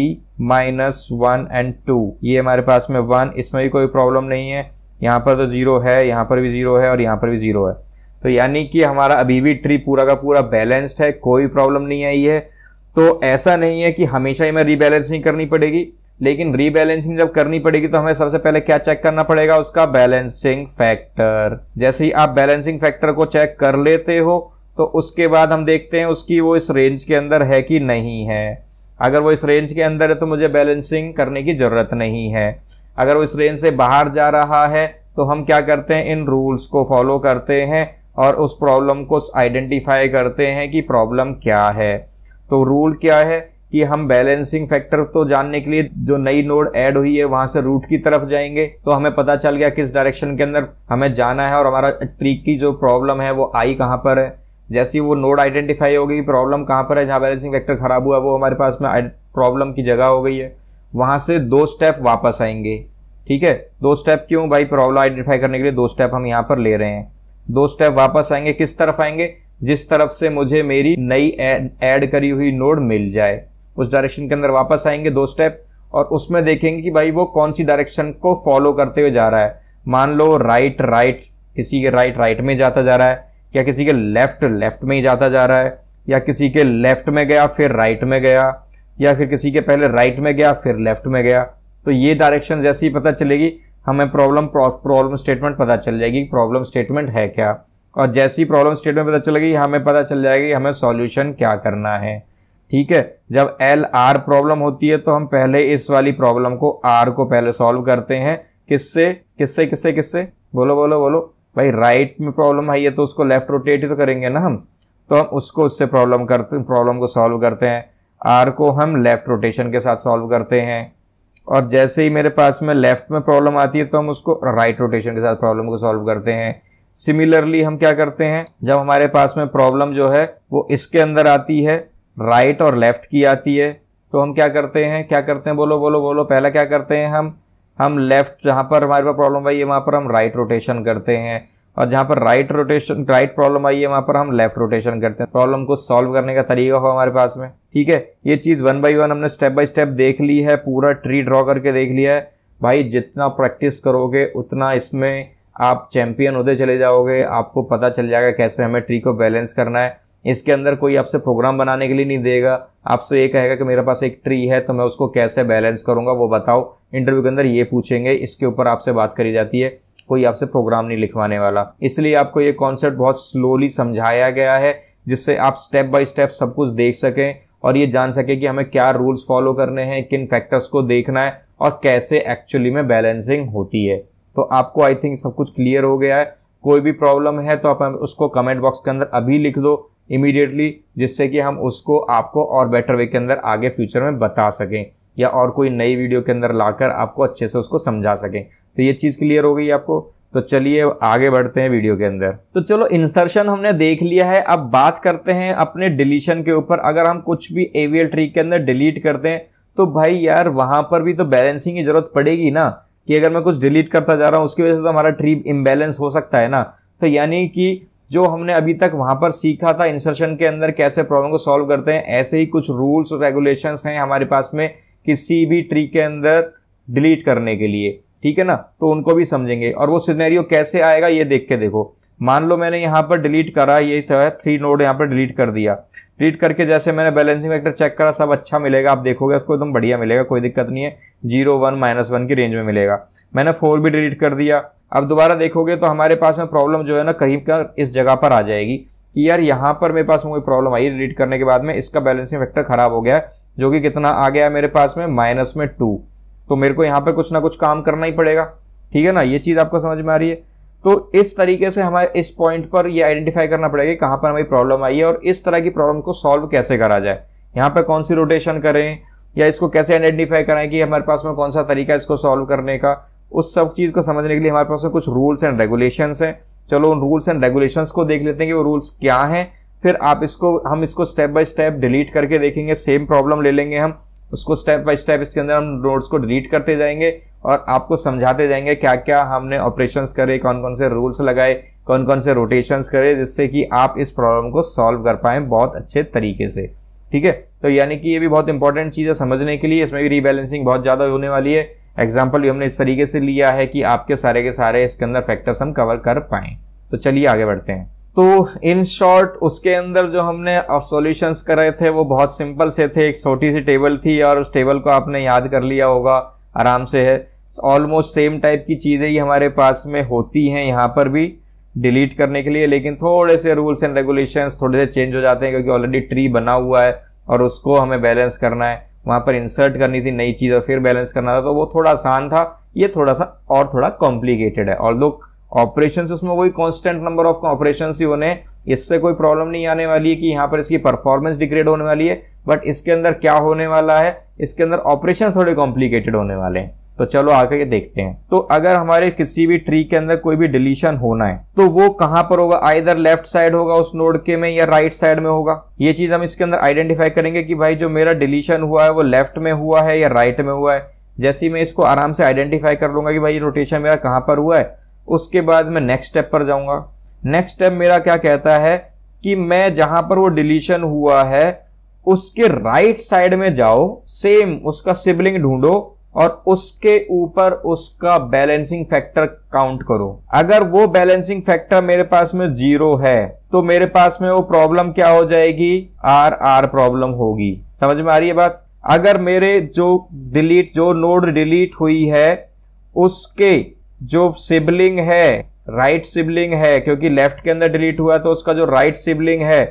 minus one and two ये हमारे पास में वन इसमें भी कोई प्रॉब्लम नहीं है यहाँ पर तो जीरो है यहाँ पर भी जीरो है और यहाँ पर भी जीरो है तो यानी कि हमारा अभी भी ट्री पूरा का पूरा बैलेंस्ड है कोई प्रॉब्लम नहीं आई है तो ऐसा नहीं है कि हमेशा ही हमें रीबैलेंसिंग करनी पड़ेगी लेकिन रीबैलेंसिंग जब करनी पड़ेगी तो हमें सबसे पहले क्या चेक करना पड़ेगा उसका बैलेंसिंग फैक्टर जैसे ही आप बैलेंसिंग फैक्टर को चेक कर लेते हो तो उसके बाद हम देखते हैं उसकी वो इस रेंज के अंदर है कि नहीं है अगर वो इस रेंज के अंदर है तो मुझे बैलेंसिंग करने की ज़रूरत नहीं है अगर वो इस रेंज से बाहर जा रहा है तो हम क्या करते हैं इन रूल्स को फॉलो करते हैं और उस प्रॉब्लम को आइडेंटिफाई करते हैं कि प्रॉब्लम क्या है तो रूल क्या है कि हम बैलेंसिंग फैक्टर तो जानने के लिए जो नई नोड ऐड हुई है वहां से रूट की तरफ जाएंगे तो हमें पता चल गया किस डायरेक्शन के अंदर हमें जाना है और हमारा ट्रीक की जो प्रॉब्लम है वो आई कहाँ पर है जैसी वो नोड आइडेंटिफाई हो गई प्रॉब्लम कहाँ पर है जहाँ बैलेंसिंग वेक्टर खराब हुआ वो हमारे पास में प्रॉब्लम की जगह हो गई है वहाँ से दो स्टेप वापस आएंगे ठीक है दो स्टेप क्यों भाई प्रॉब्लम आइडेंटिफाई करने के लिए दो स्टेप हम यहाँ पर ले रहे हैं दो स्टेप वापस आएंगे किस तरफ आएंगे जिस तरफ से मुझे मेरी नई ऐड करी हुई नोड मिल जाए उस डायरेक्शन के अंदर वापस आएंगे दो स्टेप और उसमें देखेंगे कि भाई वो कौन सी डायरेक्शन को फॉलो करते हुए जा रहा है मान लो राइट राइट किसी के राइट राइट में जाता जा रहा है या किसी के लेफ्ट लेफ्ट में ही जाता जा रहा है या किसी के लेफ्ट में गया फिर राइट में गया या फिर किसी के पहले राइट में गया फिर लेफ्ट में गया तो ये डायरेक्शन जैसे ही पता चलेगी हमें प्रॉब्लम प्रॉब्लम स्टेटमेंट पता चल जाएगी प्रॉब्लम स्टेटमेंट है क्या और जैसे ही प्रॉब्लम स्टेटमेंट पता चलेगी हमें पता चल जाएगी हमें सॉल्यूशन क्या करना है ठीक है जब एल आर प्रॉब्लम होती है तो हम पहले इस वाली प्रॉब्लम को आर को पहले सॉल्व करते हैं किससे किससे किससे किससे बोलो बोलो बोलो भाई राइट में प्रॉब्लम आई है तो उसको लेफ्ट रोटेट ही तो करेंगे ना हम तो हम उसको उससे प्रॉब्लम करते प्रॉब्लम को सॉल्व करते हैं आर को हम लेफ्ट रोटेशन के साथ सॉल्व करते हैं और जैसे ही मेरे पास में लेफ्ट में प्रॉब्लम आती है तो हम उसको राइट रोटेशन के साथ प्रॉब्लम को सॉल्व करते हैं सिमिलरली हम क्या करते हैं जब हमारे पास में प्रॉब्लम जो है वो इसके अंदर आती है राइट और लेफ्ट की आती है तो हम क्या करते हैं क्या करते हैं बोलो बोलो बोलो पहला क्या करते हैं हम हम लेफ्ट जहाँ पर हमारे पास प्रॉब्लम आई है वहाँ पर हम राइट रोटेशन करते हैं और जहाँ पर राइट रोटेशन राइट प्रॉब्लम आई है वहाँ पर हम लेफ्ट रोटेशन करते हैं प्रॉब्लम को सॉल्व करने का तरीका हो हमारे पास में ठीक है ये चीज़ वन बाई वन हमने स्टेप बाई स्टेप देख ली है पूरा ट्री ड्रॉ करके देख लिया है भाई जितना प्रैक्टिस करोगे उतना इसमें आप चैंपियन होते चले जाओगे आपको पता चल जाएगा कैसे हमें ट्री को बैलेंस करना है इसके अंदर कोई आपसे प्रोग्राम बनाने के लिए नहीं देगा आपसे ये कहेगा कि मेरे पास एक ट्री है तो मैं उसको कैसे बैलेंस करूंगा वो बताओ इंटरव्यू के अंदर ये पूछेंगे इसके ऊपर आपसे बात करी जाती है कोई आपसे प्रोग्राम नहीं लिखवाने वाला इसलिए आपको ये कॉन्सेप्ट बहुत स्लोली समझाया गया है जिससे आप स्टेप बाय स्टेप सब कुछ देख सकें और ये जान सके कि हमें क्या रूल्स फॉलो करने हैं किन फैक्टर्स को देखना है और कैसे एक्चुअली में बैलेंसिंग होती है तो आपको आई थिंक सब कुछ क्लियर हो गया है कोई भी प्रॉब्लम है तो आप उसको कमेंट बॉक्स के अंदर अभी लिख दो इमीडिएटली जिससे कि हम उसको आपको और बेटर वे के अंदर आगे फ्यूचर में बता सकें या और कोई नई वीडियो के अंदर लाकर आपको अच्छे से उसको समझा सकें तो ये चीज़ क्लियर हो गई आपको तो चलिए आगे बढ़ते हैं वीडियो के अंदर तो चलो इंसर्शन हमने देख लिया है अब बात करते हैं अपने डिलीशन के ऊपर अगर हम कुछ भी एवियल ट्री के अंदर डिलीट करते हैं तो भाई यार वहाँ पर भी तो बैलेंसिंग की ज़रूरत पड़ेगी ना कि अगर मैं कुछ डिलीट करता जा रहा हूँ उसकी वजह से तो हमारा ट्री इम्बेलेंस हो सकता है ना तो यानी कि जो हमने अभी तक वहां पर सीखा था इंसर्शन के अंदर कैसे प्रॉब्लम को सॉल्व करते हैं ऐसे ही कुछ रूल्स और रेगुलेशंस हैं हमारे पास में किसी भी ट्री के अंदर डिलीट करने के लिए ठीक है ना तो उनको भी समझेंगे और वो सिनेरियो कैसे आएगा ये देख के देखो मान लो मैंने यहाँ पर डिलीट करा ये सब है थ्री नोड यहाँ पर डिलीट कर दिया डिलीट करके जैसे मैंने बैलेंसिंग फैक्टर चेक करा सब अच्छा मिलेगा आप देखोगे आपको एकदम बढ़िया मिलेगा कोई दिक्कत नहीं है जीरो वन माइनस वन की रेंज में मिलेगा मैंने फोर भी डिलीट कर दिया अब दोबारा देखोगे तो हमारे पास में प्रॉब्लम जो है ना कहीं का इस जगह पर आ जाएगी कि यार यहाँ पर मेरे पास में कोई प्रॉब्लम आई डिलीट करने के बाद में इसका बैलेंसिंग फैक्टर खराब हो गया है जो कि कितना आ गया है मेरे पास में माइनस में टू तो मेरे को यहाँ पर कुछ ना कुछ काम करना ही पड़ेगा ठीक है ना ये चीज़ आपको समझ में आ रही है तो इस तरीके से हमें इस पॉइंट पर ये आइडेंटिफाई करना पड़ेगा कि कहाँ पर हमारी प्रॉब्लम आई है और इस तरह की प्रॉब्लम को सॉल्व कैसे करा जाए यहाँ पर कौन सी रोटेशन करें या इसको कैसे आइडेंटिफाई कराएं कि हमारे पास में कौन सा तरीका इसको सॉल्व करने का उस सब चीज़ को समझने के लिए हमारे पास में कुछ रूल्स एंड रेगुलेशंस हैं चलो उन रूल्स एंड रेगुलेशंस को देख लेते हैं कि वो रूल्स क्या हैं फिर आप इसको हम इसको स्टेप बाय स्टेप डिलीट करके देखेंगे सेम प्रॉब्लम ले लेंगे हम उसको स्टेप बाय स्टेप इसके अंदर हम नोट्स को डिलीट करते जाएंगे और आपको समझाते जाएंगे क्या क्या हमने ऑपरेशंस करे कौन कौन से रूल्स लगाए कौन कौन से रोटेशंस करे जिससे कि आप इस प्रॉब्लम को सॉल्व कर पाए बहुत अच्छे तरीके से ठीक है तो यानी कि ये भी बहुत इंपॉर्टेंट चीज़ है समझने के लिए इसमें भी रीबैलेंसिंग बहुत ज़्यादा होने वाली है एग्जाम्पल भी हमने इस तरीके से लिया है कि आपके सारे के सारे इसके अंदर फैक्टर्स हम कवर कर पाए तो चलिए आगे बढ़ते हैं तो इन शॉर्ट उसके अंदर जो हमने सॉल्यूशंस करे थे वो बहुत सिंपल से थे एक छोटी सी टेबल थी और उस टेबल को आपने याद कर लिया होगा आराम से है ऑलमोस्ट सेम टाइप की चीज़ें ही हमारे पास में होती हैं यहाँ पर भी डिलीट करने के लिए लेकिन थोड़े से रूल्स एंड रेगुलेशंस थोड़े से चेंज हो जाते हैं क्योंकि ऑलरेडी ट्री बना हुआ है और उसको हमें बैलेंस करना है वहाँ पर इंसर्ट करनी थी नई चीज़ और फिर बैलेंस करना था तो वो थोड़ा आसान था ये थोड़ा सा और थोड़ा कॉम्प्लिकेटेड है और दो ऑपरेशन उसमें वही कॉन्स्टेंट नंबर ऑफ ऑपरेशन ही होने इससे कोई प्रॉब्लम नहीं आने वाली है कि यहाँ पर इसकी परफॉर्मेंस डिग्रेड होने वाली है बट इसके अंदर क्या होने वाला है इसके अंदर ऑपरेशन थोड़े कॉम्प्लिकेटेड होने वाले हैं तो चलो आकर के देखते हैं तो अगर हमारे किसी भी ट्री के अंदर कोई भी डिलीशन होना है तो वो कहां पर होगा आइधर लेफ्ट साइड होगा उस नोड के में या राइट साइड में होगा ये चीज हम इसके अंदर आइडेंटिफाई करेंगे कि भाई जो मेरा डिलीशन हुआ है वो लेफ्ट में हुआ है या राइट में हुआ है जैसे मैं इसको आराम से आइडेंटिफाई कर लूंगा कि भाई रोटेशन मेरा कहां पर हुआ है उसके बाद मैं नेक्स्ट स्टेप पर जाऊंगा नेक्स्ट स्टेप मेरा क्या कहता है कि मैं जहां पर वो डिलीशन हुआ है उसके राइट right साइड में जाओ सेम उसका सिबलिंग ढूंढो और उसके ऊपर उसका बैलेंसिंग फैक्टर काउंट करो अगर वो बैलेंसिंग फैक्टर मेरे पास में जीरो है तो मेरे पास में वो प्रॉब्लम क्या हो जाएगी आर आर प्रॉब्लम होगी समझ में आ रही है बात अगर मेरे जो डिलीट जो नोड डिलीट हुई है उसके जो सिबलिंग है राइट right सिबलिंग है क्योंकि लेफ्ट के अंदर डिलीट हुआ तो उसका जो राइट right सिबलिंग है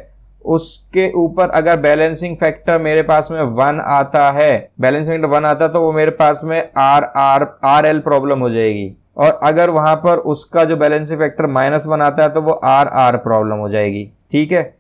उसके ऊपर अगर बैलेंसिंग फैक्टर मेरे पास में वन आता है बैलेंसिंग फैक्टर वन आता है तो वो मेरे पास में R R R L problem हो जाएगी और अगर वहां पर उसका जो बैलेंसिंग फैक्टर माइनस वन आता है तो वो आर आर प्रॉब्लम हो जाएगी ठीक है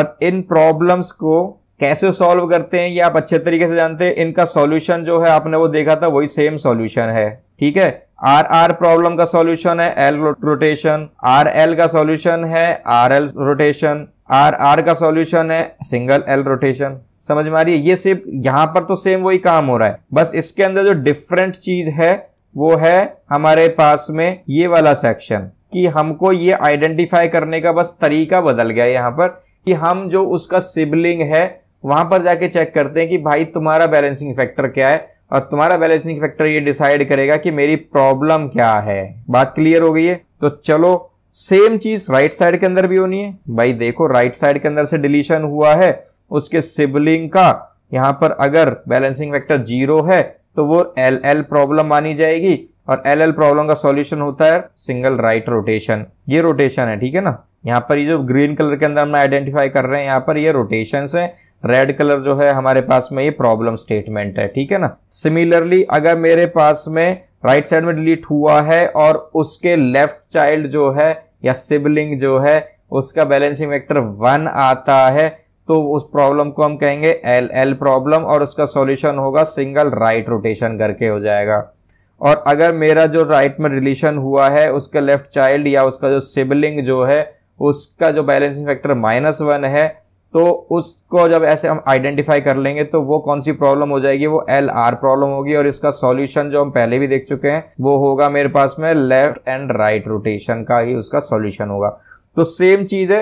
और इन प्रॉब्लम्स को कैसे सॉल्व करते हैं ये आप अच्छे तरीके से जानते हैं इनका सॉल्यूशन जो है आपने वो देखा था वही सेम सॉल्यूशन है ठीक है आर आर प्रॉब्लम का सॉल्यूशन है एल रोटेशन आर एल का सॉल्यूशन है R L rotation R R का सॉल्यूशन है सिंगल एल रोटेशन समझ में आ रही है ये सिर्फ यहाँ पर तो सेम वही काम हो रहा है बस इसके अंदर जो डिफरेंट चीज है वो है हमारे पास में ये वाला सेक्शन कि हमको ये आइडेंटिफाई करने का बस तरीका बदल गया यहाँ पर कि हम जो उसका सिबलिंग है वहां पर जाके चेक करते हैं कि भाई तुम्हारा बैलेंसिंग फैक्टर क्या है और तुम्हारा बैलेंसिंग फैक्टर ये डिसाइड करेगा कि मेरी प्रॉब्लम क्या है बात क्लियर हो गई है तो चलो सेम चीज राइट साइड के अंदर भी होनी है भाई देखो राइट साइड के अंदर से डिलीशन हुआ है उसके सिबलिंग का यहां पर अगर बैलेंसिंग वेक्टर जीरो है तो वो एल एल प्रॉब्लम मानी जाएगी और एल एल प्रॉब्लम का सॉल्यूशन होता है सिंगल राइट रोटेशन ये रोटेशन है ठीक है ना यहाँ पर ये जो ग्रीन कलर के अंदर हम आइडेंटिफाई कर रहे हैं यहाँ पर ये रोटेशन है रेड कलर जो है हमारे पास में ये प्रॉब्लम स्टेटमेंट है ठीक है ना सिमिलरली अगर मेरे पास में राइट साइड में डिलीट हुआ है और उसके लेफ्ट चाइल्ड जो है या सिबलिंग जो है उसका बैलेंसिंग वेक्टर वन आता है तो उस प्रॉब्लम को हम कहेंगे एल एल प्रॉब्लम और उसका सॉल्यूशन होगा सिंगल राइट रोटेशन करके हो जाएगा और अगर मेरा जो राइट right में रिलेशन हुआ है उसका लेफ्ट चाइल्ड या उसका जो सिबलिंग जो है उसका जो बैलेंसिंग फैक्टर माइनस वन है तो उसको जब ऐसे हम आइडेंटिफाई कर लेंगे तो वो कौन सी प्रॉब्लम हो जाएगी वो एल आर प्रॉब्लम होगी और इसका सॉल्यूशन जो हम पहले भी देख चुके हैं वो होगा मेरे पास में लेफ्ट एंड राइट रोटेशन का ही उसका सॉल्यूशन होगा तो सेम चीज़ है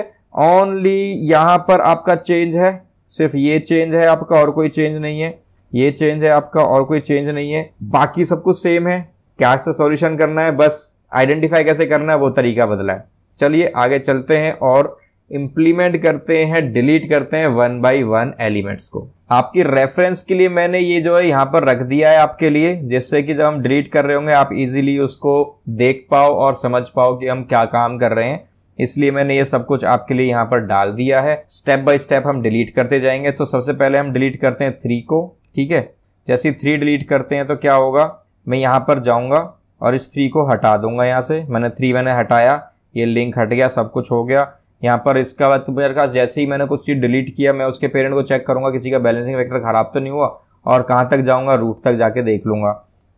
ओनली यहां पर आपका चेंज है सिर्फ ये चेंज है आपका और कोई चेंज नहीं है ये चेंज है आपका और कोई चेंज नहीं है बाकी सब कुछ सेम है क्या से सॉल्यूशन करना है बस आइडेंटिफाई कैसे करना है वो तरीका बदला है चलिए आगे चलते हैं और इम्प्लीमेंट करते हैं डिलीट करते हैं वन बाई वन एलिमेंट्स को आपकी रेफरेंस के लिए मैंने ये जो है यहाँ पर रख दिया है आपके लिए जिससे कि जब हम डिलीट कर रहे होंगे आप इजीली उसको देख पाओ और समझ पाओ कि हम क्या काम कर रहे हैं इसलिए मैंने ये सब कुछ आपके लिए यहाँ पर डाल दिया है स्टेप बाय स्टेप हम डिलीट करते जाएंगे तो सबसे पहले हम डिलीट करते हैं थ्री को ठीक है जैसे थ्री डिलीट करते हैं तो क्या होगा मैं यहाँ पर जाऊँगा और इस थ्री को हटा दूंगा यहाँ से मैंने थ्री मैंने हटाया ये लिंक हट गया सब कुछ हो गया यहाँ पर इसका बाद मेरे पास जैसे ही मैंने कुछ चीज़ डिलीट किया मैं उसके पेरेंट को चेक करूँगा किसी का बैलेंसिंग फैक्टर ख़राब तो नहीं हुआ और कहाँ तक जाऊँगा रूट तक जाके देख लूँगा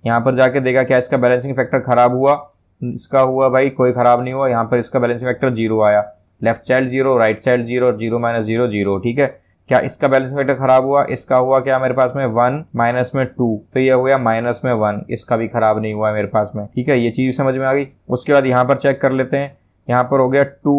यहाँ पर जाके देखा क्या इसका बैलेंसिंग फैक्टर ख़राब हुआ इसका हुआ भाई कोई ख़राब नहीं हुआ यहाँ पर इसका बैलेंसिंग फैक्टर जीरो आया left child zero right child zero और जीरो माइनस जीरो जीरो ठीक है क्या इसका बैलेंसिंग फैक्टर खराब हुआ इसका हुआ क्या मेरे पास में वन माइनस में टू तो ये हो गया माइनस में वन इसका भी खराब नहीं हुआ है मेरे पास में ठीक है ये चीज़ समझ में आ गई उसके बाद यहाँ पर चेक कर लेते हैं यहाँ पर हो गया two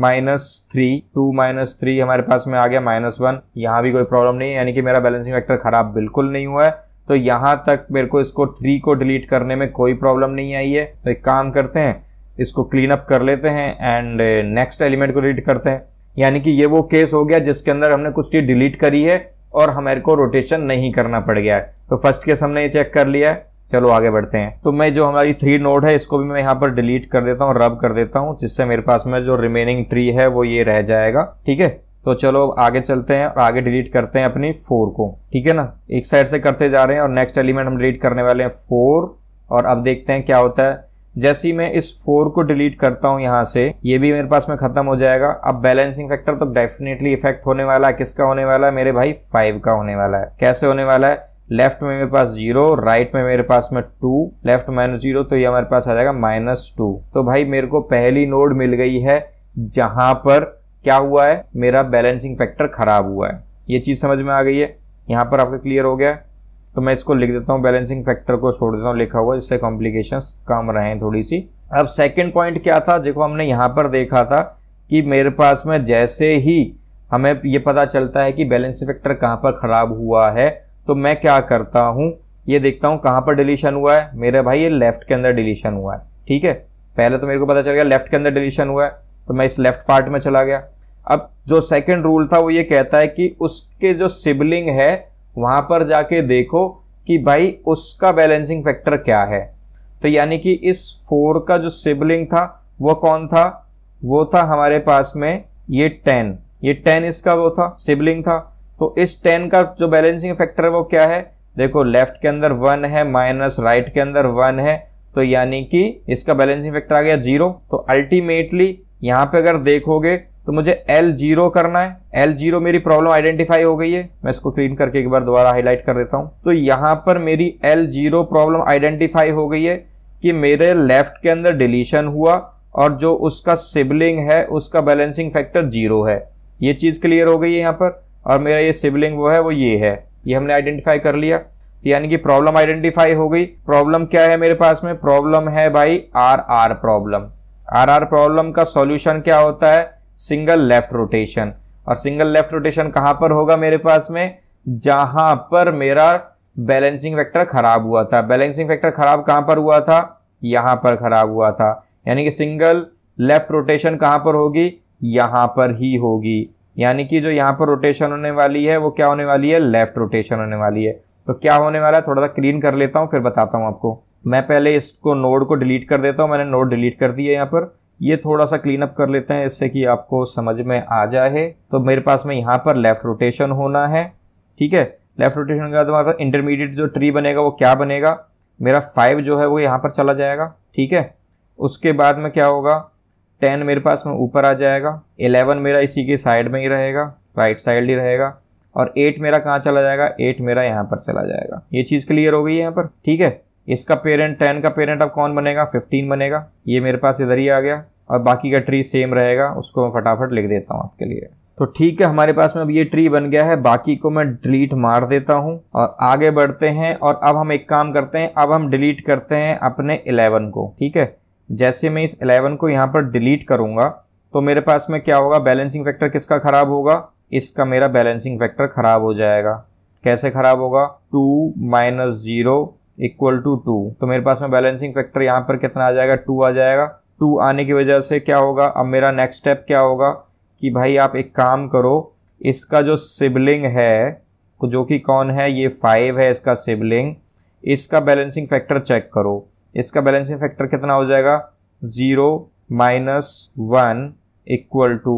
minus three two minus three हमारे पास में आ गया माइनस वन यहाँ भी कोई प्रॉब्लम नहीं है यानी कि मेरा बैलेंसिंग फैक्टर खराब बिल्कुल नहीं हुआ है तो यहाँ तक मेरे को इसको थ्री को डिलीट करने में कोई प्रॉब्लम नहीं आई है तो एक काम करते हैं इसको क्लीन अप कर लेते हैं एंड नेक्स्ट एलिमेंट को डिलीट करते हैं यानी कि ये वो केस हो गया जिसके अंदर हमने कुछ चीज़ डिलीट करी है और हमारे को रोटेशन नहीं करना पड़ गया है तो फर्स्ट केस हमने ये चेक कर लिया है चलो आगे बढ़ते हैं तो मैं जो हमारी थ्री नोड है इसको भी मैं यहाँ पर डिलीट कर देता हूँ रब कर देता हूँ जिससे मेरे पास में जो रिमेनिंग ट्री है वो ये रह जाएगा ठीक है तो चलो आगे चलते हैं और आगे डिलीट करते हैं अपनी फोर को ठीक है ना एक साइड से करते जा रहे हैं और नेक्स्ट एलिमेंट हम डिलीट करने वाले हैं फोर और अब देखते हैं क्या होता है जैसे ही मैं इस फोर को डिलीट करता हूं यहाँ से ये भी मेरे पास में खत्म हो जाएगा अब बैलेंसिंग फैक्टर तो डेफिनेटली इफेक्ट होने वाला है किसका होने वाला है मेरे भाई फाइव का होने वाला है कैसे होने वाला है लेफ्ट में मेरे पास जीरो राइट में मेरे पास में टू लेफ्ट माइनस जीरो तो ये हमारे पास आ जाएगा माइनस टू तो भाई मेरे को पहली नोड मिल गई है जहां पर क्या हुआ है मेरा बैलेंसिंग फैक्टर खराब हुआ है ये चीज़ समझ में आ गई है यहां पर आपका क्लियर हो गया तो मैं इसको लिख देता हूँ बैलेंसिंग फैक्टर को छोड़ देता हूँ लिखा हुआ जिससे कॉम्प्लिकेशन कम हैं थोड़ी सी अब सेकेंड पॉइंट क्या था देखो हमने यहां पर देखा था कि मेरे पास में जैसे ही हमें ये पता चलता है कि बैलेंसिंग फैक्टर कहाँ पर खराब हुआ है तो मैं क्या करता हूँ ये देखता हूँ कहाँ पर डिलीशन हुआ है मेरे भाई ये लेफ्ट के अंदर डिलीशन हुआ है ठीक है पहले तो मेरे को पता चल गया लेफ्ट के अंदर डिलीशन हुआ है तो मैं इस लेफ्ट पार्ट में चला गया अब जो सेकंड रूल था वो ये कहता है कि उसके जो सिबलिंग है वहां पर जाके देखो कि भाई उसका बैलेंसिंग फैक्टर क्या है तो यानी कि इस फोर का जो सिबलिंग था वो कौन था वो था हमारे पास में ये टेन ये टेन इसका वो था सिबलिंग था तो इस टेन का जो बैलेंसिंग फैक्टर है वो क्या है देखो लेफ्ट के अंदर वन है माइनस राइट के अंदर वन है तो यानी कि इसका बैलेंसिंग फैक्टर आ गया जीरो तो अल्टीमेटली यहां पे अगर देखोगे तो मुझे एल जीरो करना है एल जीरो मेरी प्रॉब्लम आइडेंटिफाई हो गई है मैं इसको क्लीन करके एक बार दोबारा हाईलाइट कर देता हूं तो यहां पर मेरी एल जीरो प्रॉब्लम आइडेंटिफाई हो गई है कि मेरे लेफ्ट के अंदर डिलीशन हुआ और जो उसका सिबलिंग है उसका बैलेंसिंग फैक्टर जीरो है ये चीज़ क्लियर हो गई है यहां पर और मेरा ये सिबलिंग वो है वो ये है ये हमने आइडेंटिफाई कर लिया तो यानी कि प्रॉब्लम आइडेंटिफाई हो गई प्रॉब्लम क्या है मेरे पास में प्रॉब्लम है भाई R R problem R R problem का सॉल्यूशन क्या होता है सिंगल लेफ्ट रोटेशन और सिंगल लेफ्ट रोटेशन कहां पर होगा मेरे पास में जहां पर मेरा बैलेंसिंग फैक्टर खराब हुआ था बैलेंसिंग फैक्टर खराब कहां पर हुआ था यहां पर खराब हुआ था यानी कि सिंगल लेफ्ट रोटेशन कहां पर होगी यहां पर ही होगी यानी कि जो यहाँ पर रोटेशन होने वाली है वो क्या होने वाली है लेफ्ट रोटेशन होने वाली है तो क्या होने वाला है थोड़ा सा क्लीन कर लेता हूँ फिर बताता हूँ आपको मैं पहले इसको नोड को डिलीट कर देता हूँ मैंने नोड डिलीट कर दिया यहाँ पर ये थोड़ा सा क्लीन अप कर लेते हैं इससे कि आपको समझ में आ जाए तो मेरे पास में यहाँ पर लेफ्ट रोटेशन होना है ठीक है लेफ्ट रोटेशन के बाद हमारे पास इंटरमीडिएट जो ट्री बनेगा वो क्या बनेगा मेरा फाइव जो है वो यहाँ पर चला जाएगा ठीक है उसके बाद में क्या होगा टेन मेरे पास में ऊपर आ जाएगा एलेवन मेरा इसी के साइड में ही रहेगा राइट साइड ही रहेगा और एट मेरा कहाँ चला जाएगा एट मेरा यहाँ पर चला जाएगा ये चीज़ क्लियर हो गई यहाँ पर ठीक है इसका पेरेंट टेन का पेरेंट अब कौन बनेगा फिफ्टीन बनेगा ये मेरे पास इधर ही आ गया और बाकी का ट्री सेम रहेगा उसको मैं फटाफट लिख देता हूँ आपके लिए तो ठीक है हमारे पास में अब ये ट्री बन गया है बाकी को मैं डिलीट मार देता हूँ और आगे बढ़ते हैं और अब हम एक काम करते हैं अब हम डिलीट करते हैं अपने इलेवन को ठीक है जैसे मैं इस 11 को यहाँ पर डिलीट करूँगा तो मेरे पास में क्या होगा बैलेंसिंग फैक्टर किसका ख़राब होगा इसका मेरा बैलेंसिंग फैक्टर ख़राब हो जाएगा कैसे ख़राब होगा two minus zero equal to two तो मेरे पास में बैलेंसिंग फैक्टर यहाँ पर कितना आ जाएगा टू आ जाएगा टू आने की वजह से क्या होगा अब मेरा नेक्स्ट स्टेप क्या होगा कि भाई आप एक काम करो इसका जो सिबलिंग है जो कि कौन है ये फाइव है इसका सिबलिंग इसका बैलेंसिंग फैक्टर चेक करो इसका बैलेंसिंग फैक्टर कितना हो जाएगा zero minus one equal to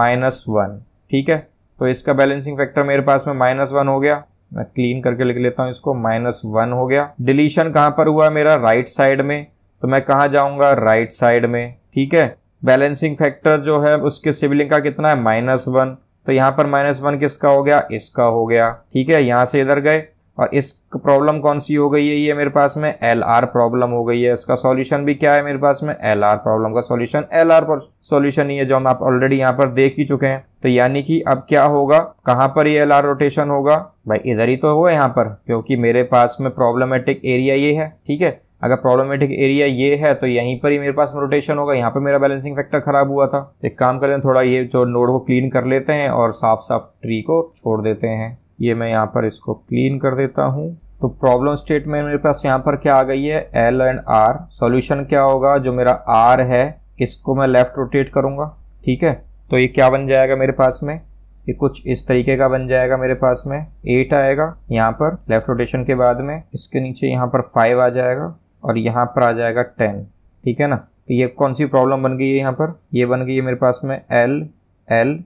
minus one ठीक है तो इसका बैलेंसिंग फैक्टर मेरे पास में माइनस वन हो गया मैं क्लीन करके लिख लेता हूं इसको माइनस वन हो गया डिलीशन कहाँ पर हुआ मेरा राइट right साइड में तो मैं कहा जाऊंगा राइट साइड में ठीक है बैलेंसिंग फैक्टर जो है उसके सिबलिंग का कितना है माइनस वन तो यहां पर माइनस वन किसका हो गया इसका हो गया ठीक है यहां से इधर गए और इस प्रॉब्लम कौन सी हो गई है ये मेरे पास में एल आर प्रॉब्लम हो गई है इसका सॉल्यूशन भी क्या है मेरे पास में एल आर प्रॉब्लम का सॉल्यूशन एल आर सॉल्यूशन ही है जो हम आप ऑलरेडी यहाँ पर देख ही चुके हैं तो यानी कि अब क्या होगा कहाँ पर ये एल आर रोटेशन होगा भाई इधर ही तो होगा यहाँ पर क्योंकि मेरे पास में प्रॉब्लमेटिक एरिया ये है ठीक है अगर प्रॉब्लमेटिक एरिया ये है तो यहीं पर ही मेरे पास रोटेशन होगा यहाँ पर मेरा बैलेंसिंग फैक्टर खराब हुआ था एक काम करते हैं थोड़ा ये जो नोड को क्लीन कर लेते हैं और साफ साफ ट्री को छोड़ देते हैं ये मैं यहाँ पर इसको क्लीन कर देता हूँ तो प्रॉब्लम स्टेटमेंट मेरे पास यहाँ पर क्या आ गई है एल एंड आर सॉल्यूशन क्या होगा जो मेरा आर है इसको मैं लेफ्ट रोटेट करूँगा ठीक है तो ये क्या बन जाएगा मेरे पास में ये कुछ इस तरीके का बन जाएगा मेरे पास में एट आएगा यहाँ पर लेफ्ट रोटेशन के बाद में इसके नीचे यहाँ पर फाइव आ जाएगा और यहाँ पर आ जाएगा टेन ठीक है ना तो ये कौन सी प्रॉब्लम बन गई है यहाँ पर ये बन गई है मेरे पास में एल एल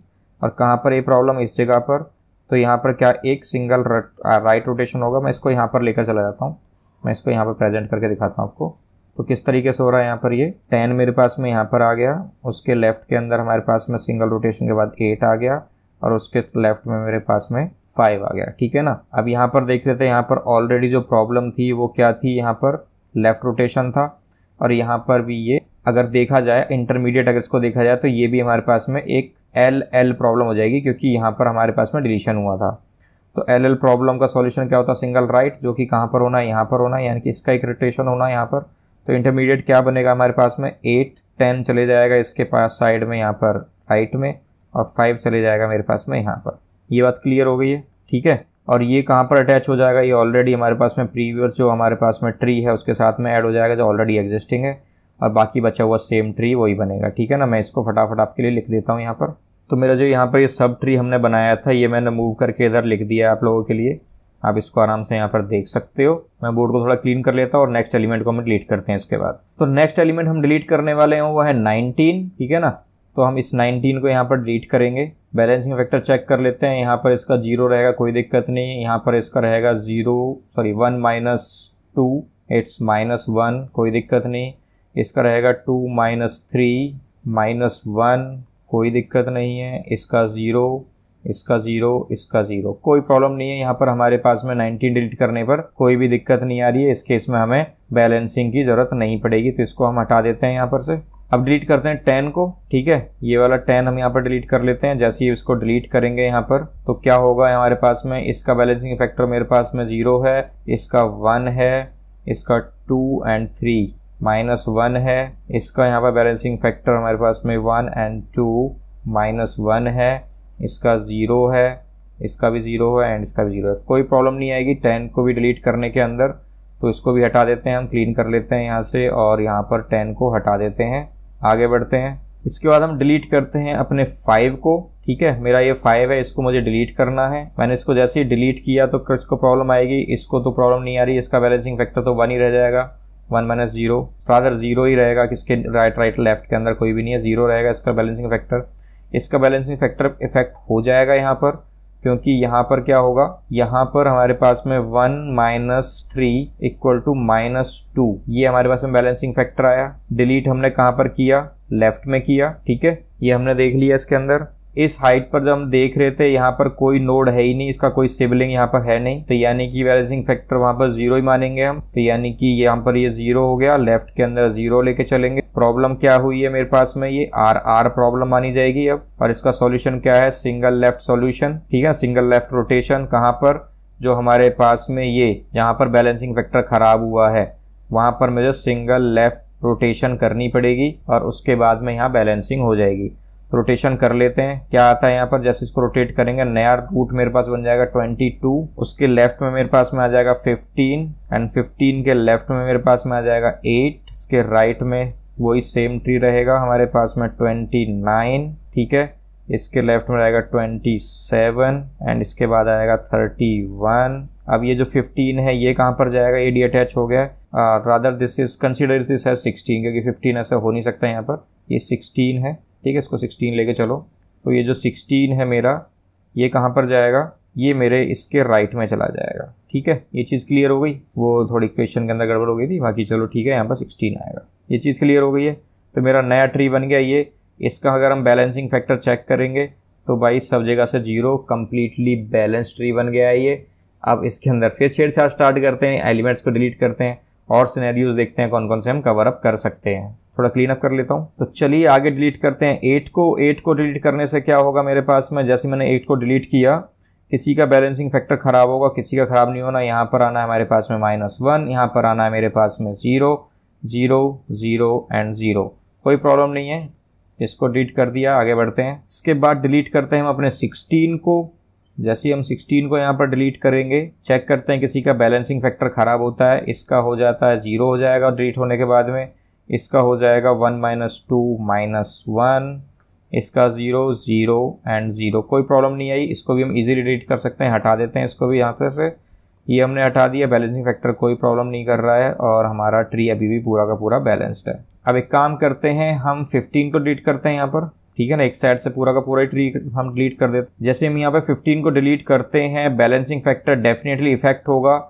और कहाँ पर ये प्रॉब्लम इस जगह पर तो यहाँ पर क्या एक सिंगल राइट रोटेशन होगा मैं इसको यहाँ पर लेकर चला जाता हूँ मैं इसको यहाँ पर प्रेजेंट करके दिखाता हूँ आपको तो किस तरीके से हो रहा है यहाँ पर ये टेन मेरे पास में यहाँ पर आ गया उसके लेफ्ट के अंदर हमारे पास में सिंगल रोटेशन के बाद एट आ गया और उसके लेफ्ट में मेरे पास में फाइव आ गया ठीक है ना अब यहाँ पर देख लेते हैं यहाँ पर ऑलरेडी जो प्रॉब्लम थी वो क्या थी यहाँ पर लेफ्ट रोटेशन था और यहाँ पर भी ये अगर देखा जाए इंटरमीडिएट अगर इसको देखा जाए तो ये भी हमारे पास में एक एल एल प्रॉब्लम हो जाएगी क्योंकि यहाँ पर हमारे पास में डिलीशन हुआ था तो एल एल प्रॉब्लम का सॉल्यूशन क्या होता है सिंगल राइट जो कि कहाँ पर होना है यहाँ पर होना है यानी कि इसका एक रोटेशन होना है यहाँ पर तो इंटरमीडिएट क्या बनेगा हमारे पास में एट टेन चले जाएगा इसके पास साइड में यहाँ पर राइट में और फाइव चले जाएगा मेरे पास में यहाँ पर ये बात क्लियर हो गई है ठीक है और ये कहाँ पर अटैच हो जाएगा ये ऑलरेडी हमारे पास में प्रीवियस जो हमारे पास में ट्री है उसके साथ में ऐड हो जाएगा जो ऑलरेडी एग्जिस्टिंग है और बाकी बचा हुआ सेम ट्री वही बनेगा ठीक है ना मैं इसको फटाफट आपके लिए लिख देता हूँ यहाँ पर तो मेरा जो यहाँ पर ये सब ट्री हमने बनाया था ये मैंने मूव करके इधर लिख दिया आप लोगों के लिए आप इसको आराम से यहाँ पर देख सकते हो मैं बोर्ड को थोड़ा क्लीन कर लेता हूँ और नेक्स्ट एलिमेंट को हम डिलीट करते हैं इसके बाद तो नेक्स्ट एलिमेंट हम डिलीट करने वाले हैं वो है नाइनटीन ठीक है ना तो हम इस नाइनटीन को यहाँ पर डिलीट करेंगे बैलेंसिंग फैक्टर चेक कर लेते हैं यहाँ पर इसका जीरो रहेगा कोई दिक्कत नहीं है यहाँ पर इसका रहेगा zero sorry one minus two it's minus one कोई दिक्कत नहीं इसका रहेगा two minus three minus one कोई दिक्कत नहीं है इसका ज़ीरो इसका ज़ीरो इसका ज़ीरो कोई प्रॉब्लम नहीं है यहाँ पर हमारे पास में नाइनटीन डिलीट करने पर कोई भी दिक्कत नहीं आ रही है इस केस में हमें बैलेंसिंग की ज़रूरत नहीं पड़ेगी तो इसको हम हटा देते हैं यहाँ पर से अब डिलीट करते हैं टेन को ठीक है ये वाला टेन हम यहाँ पर डिलीट कर लेते हैं जैसे ही इसको डिलीट करेंगे यहाँ पर तो क्या होगा हमारे पास में इसका बैलेंसिंग फैक्टर मेरे पास में ज़ीरो है इसका वन है इसका two and three minus one है इसका यहाँ पर बैलेंसिंग फैक्टर हमारे पास में one and two minus one है इसका ज़ीरो है इसका भी ज़ीरो है एंड इसका भी ज़ीरो है कोई प्रॉब्लम नहीं आएगी टेन को भी डिलीट करने के अंदर तो इसको भी हटा देते हैं हम क्लीन कर लेते हैं यहाँ से और यहाँ पर टेन को हटा देते हैं आगे बढ़ते हैं इसके बाद हम डिलीट करते हैं अपने फाइव को ठीक है मेरा ये फाइव है इसको मुझे डिलीट करना है मैंने इसको जैसे ही डिलीट किया तो इसको प्रॉब्लम आएगी इसको तो प्रॉब्लम नहीं आ रही इसका बैलेंसिंग फैक्टर तो वन ही रह जाएगा one minus zero rather zero ही रहेगा किसके राइट राइट लेफ्ट के अंदर कोई भी नहीं है जीरो रहेगा इसका बैलेंसिंग फैक्टर इसका बैलेंसिंग फैक्टर इफेक्ट हो जाएगा यहाँ पर क्योंकि यहाँ पर क्या होगा यहाँ पर हमारे पास में one minus three equal to minus two ये हमारे पास में बैलेंसिंग फैक्टर आया डिलीट हमने कहाँ पर किया लेफ्ट में किया ठीक है ये हमने देख लिया इसके अंदर इस हाइट पर जब हम देख रहे थे यहाँ पर कोई नोड है ही नहीं इसका कोई सिबलिंग यहाँ पर है नहीं तो यानी कि बैलेंसिंग फैक्टर वहाँ पर जीरो ही मानेंगे हम तो यानी कि यहाँ पर ये जीरो हो गया लेफ्ट के अंदर जीरो लेके चलेंगे प्रॉब्लम क्या हुई है मेरे पास में ये आर आर प्रॉब्लम मानी जाएगी अब और इसका सोल्यूशन क्या है सिंगल लेफ्ट सोल्यूशन ठीक है सिंगल लेफ्ट रोटेशन कहाँ पर जो हमारे पास में ये यहाँ पर बैलेंसिंग फैक्टर खराब हुआ है वहाँ पर मुझे सिंगल लेफ्ट रोटेशन करनी पड़ेगी और उसके बाद में यहाँ बैलेंसिंग हो जाएगी रोटेशन कर लेते हैं क्या आता है यहाँ पर जैसे इसको रोटेट करेंगे नया रूट मेरे पास बन जाएगा 22 उसके लेफ्ट में मेरे पास में आ जाएगा 15 एंड 15 के लेफ्ट में मेरे पास में आ जाएगा 8 इसके राइट में वही सेम ट्री रहेगा हमारे पास में 29 ठीक है इसके लेफ्ट में रहेगा 27 एंड इसके बाद आएगा 31 अब ये जो 15 है ये कहाँ पर जाएगा ये डी अटैच हो गया rather this is consider this है सिक्सटीन क्योंकि फिफ्टीन ऐसा हो नहीं सकता यहाँ पर ये सिक्सटीन है ठीक है इसको सिक्सटीन लेके चलो तो ये जो सिक्सटीन है मेरा ये कहाँ पर जाएगा ये मेरे इसके राइट में चला जाएगा ठीक है ये चीज़ क्लियर हो गई वो थोड़ी क्वेश्चन के अंदर गड़बड़ हो गई थी बाकी चलो ठीक है यहाँ पर सिक्सटीन आएगा ये चीज़ क्लियर हो गई है तो मेरा नया ट्री बन गया ये इसका अगर हम बैलेंसिंग फैक्टर चेक करेंगे तो भाई सब जगह से जीरो कम्प्लीटली बैलेंस ट्री बन गया है ये अब इसके अंदर फिर छेड़ छेड़छाड़ स्टार्ट करते हैं एलिमेंट्स को डिलीट करते हैं और सिनेरियोज देखते हैं कौन कौन से हम कवर अप कर सकते हैं थोड़ा क्लीन अप कर लेता हूँ तो चलिए आगे डिलीट करते हैं एट को एट को डिलीट करने से क्या होगा मेरे पास में जैसे मैंने एट को डिलीट किया किसी का बैलेंसिंग फैक्टर ख़राब होगा किसी का ख़राब नहीं होना यहाँ पर आना है हमारे पास में माइनस वन यहाँ पर आना है मेरे पास में zero zero zero and zero कोई प्रॉब्लम नहीं है इसको डिलीट कर दिया आगे बढ़ते हैं इसके बाद डिलीट करते हैं हम अपने सिक्सटीन को जैसे हम सिक्सटीन को यहाँ पर डिलीट करेंगे चेक करते हैं किसी का बैलेंसिंग फैक्टर ख़राब होता है इसका हो जाता है ज़ीरो हो जाएगा डिलीट होने के बाद में इसका हो जाएगा one minus two minus one इसका ज़ीरो ज़ीरो एंड ज़ीरो कोई प्रॉब्लम नहीं आई इसको भी हम इजीली डिलीट कर सकते हैं हटा देते हैं इसको भी यहाँ पे से ये हमने हटा दिया बैलेंसिंग फैक्टर कोई प्रॉब्लम नहीं कर रहा है और हमारा ट्री अभी भी पूरा का पूरा बैलेंस्ड है अब एक काम करते हैं हम फिफ्टीन को डिलीट करते हैं यहाँ पर ठीक है ना एक साइड से पूरा का पूरा ट्री हम डिलीट कर देते जैसे हम यहाँ पे फिफ्टीन को डिलीट करते हैं बैलेंसिंग फैक्टर डेफिनेटली इफेक्ट होगा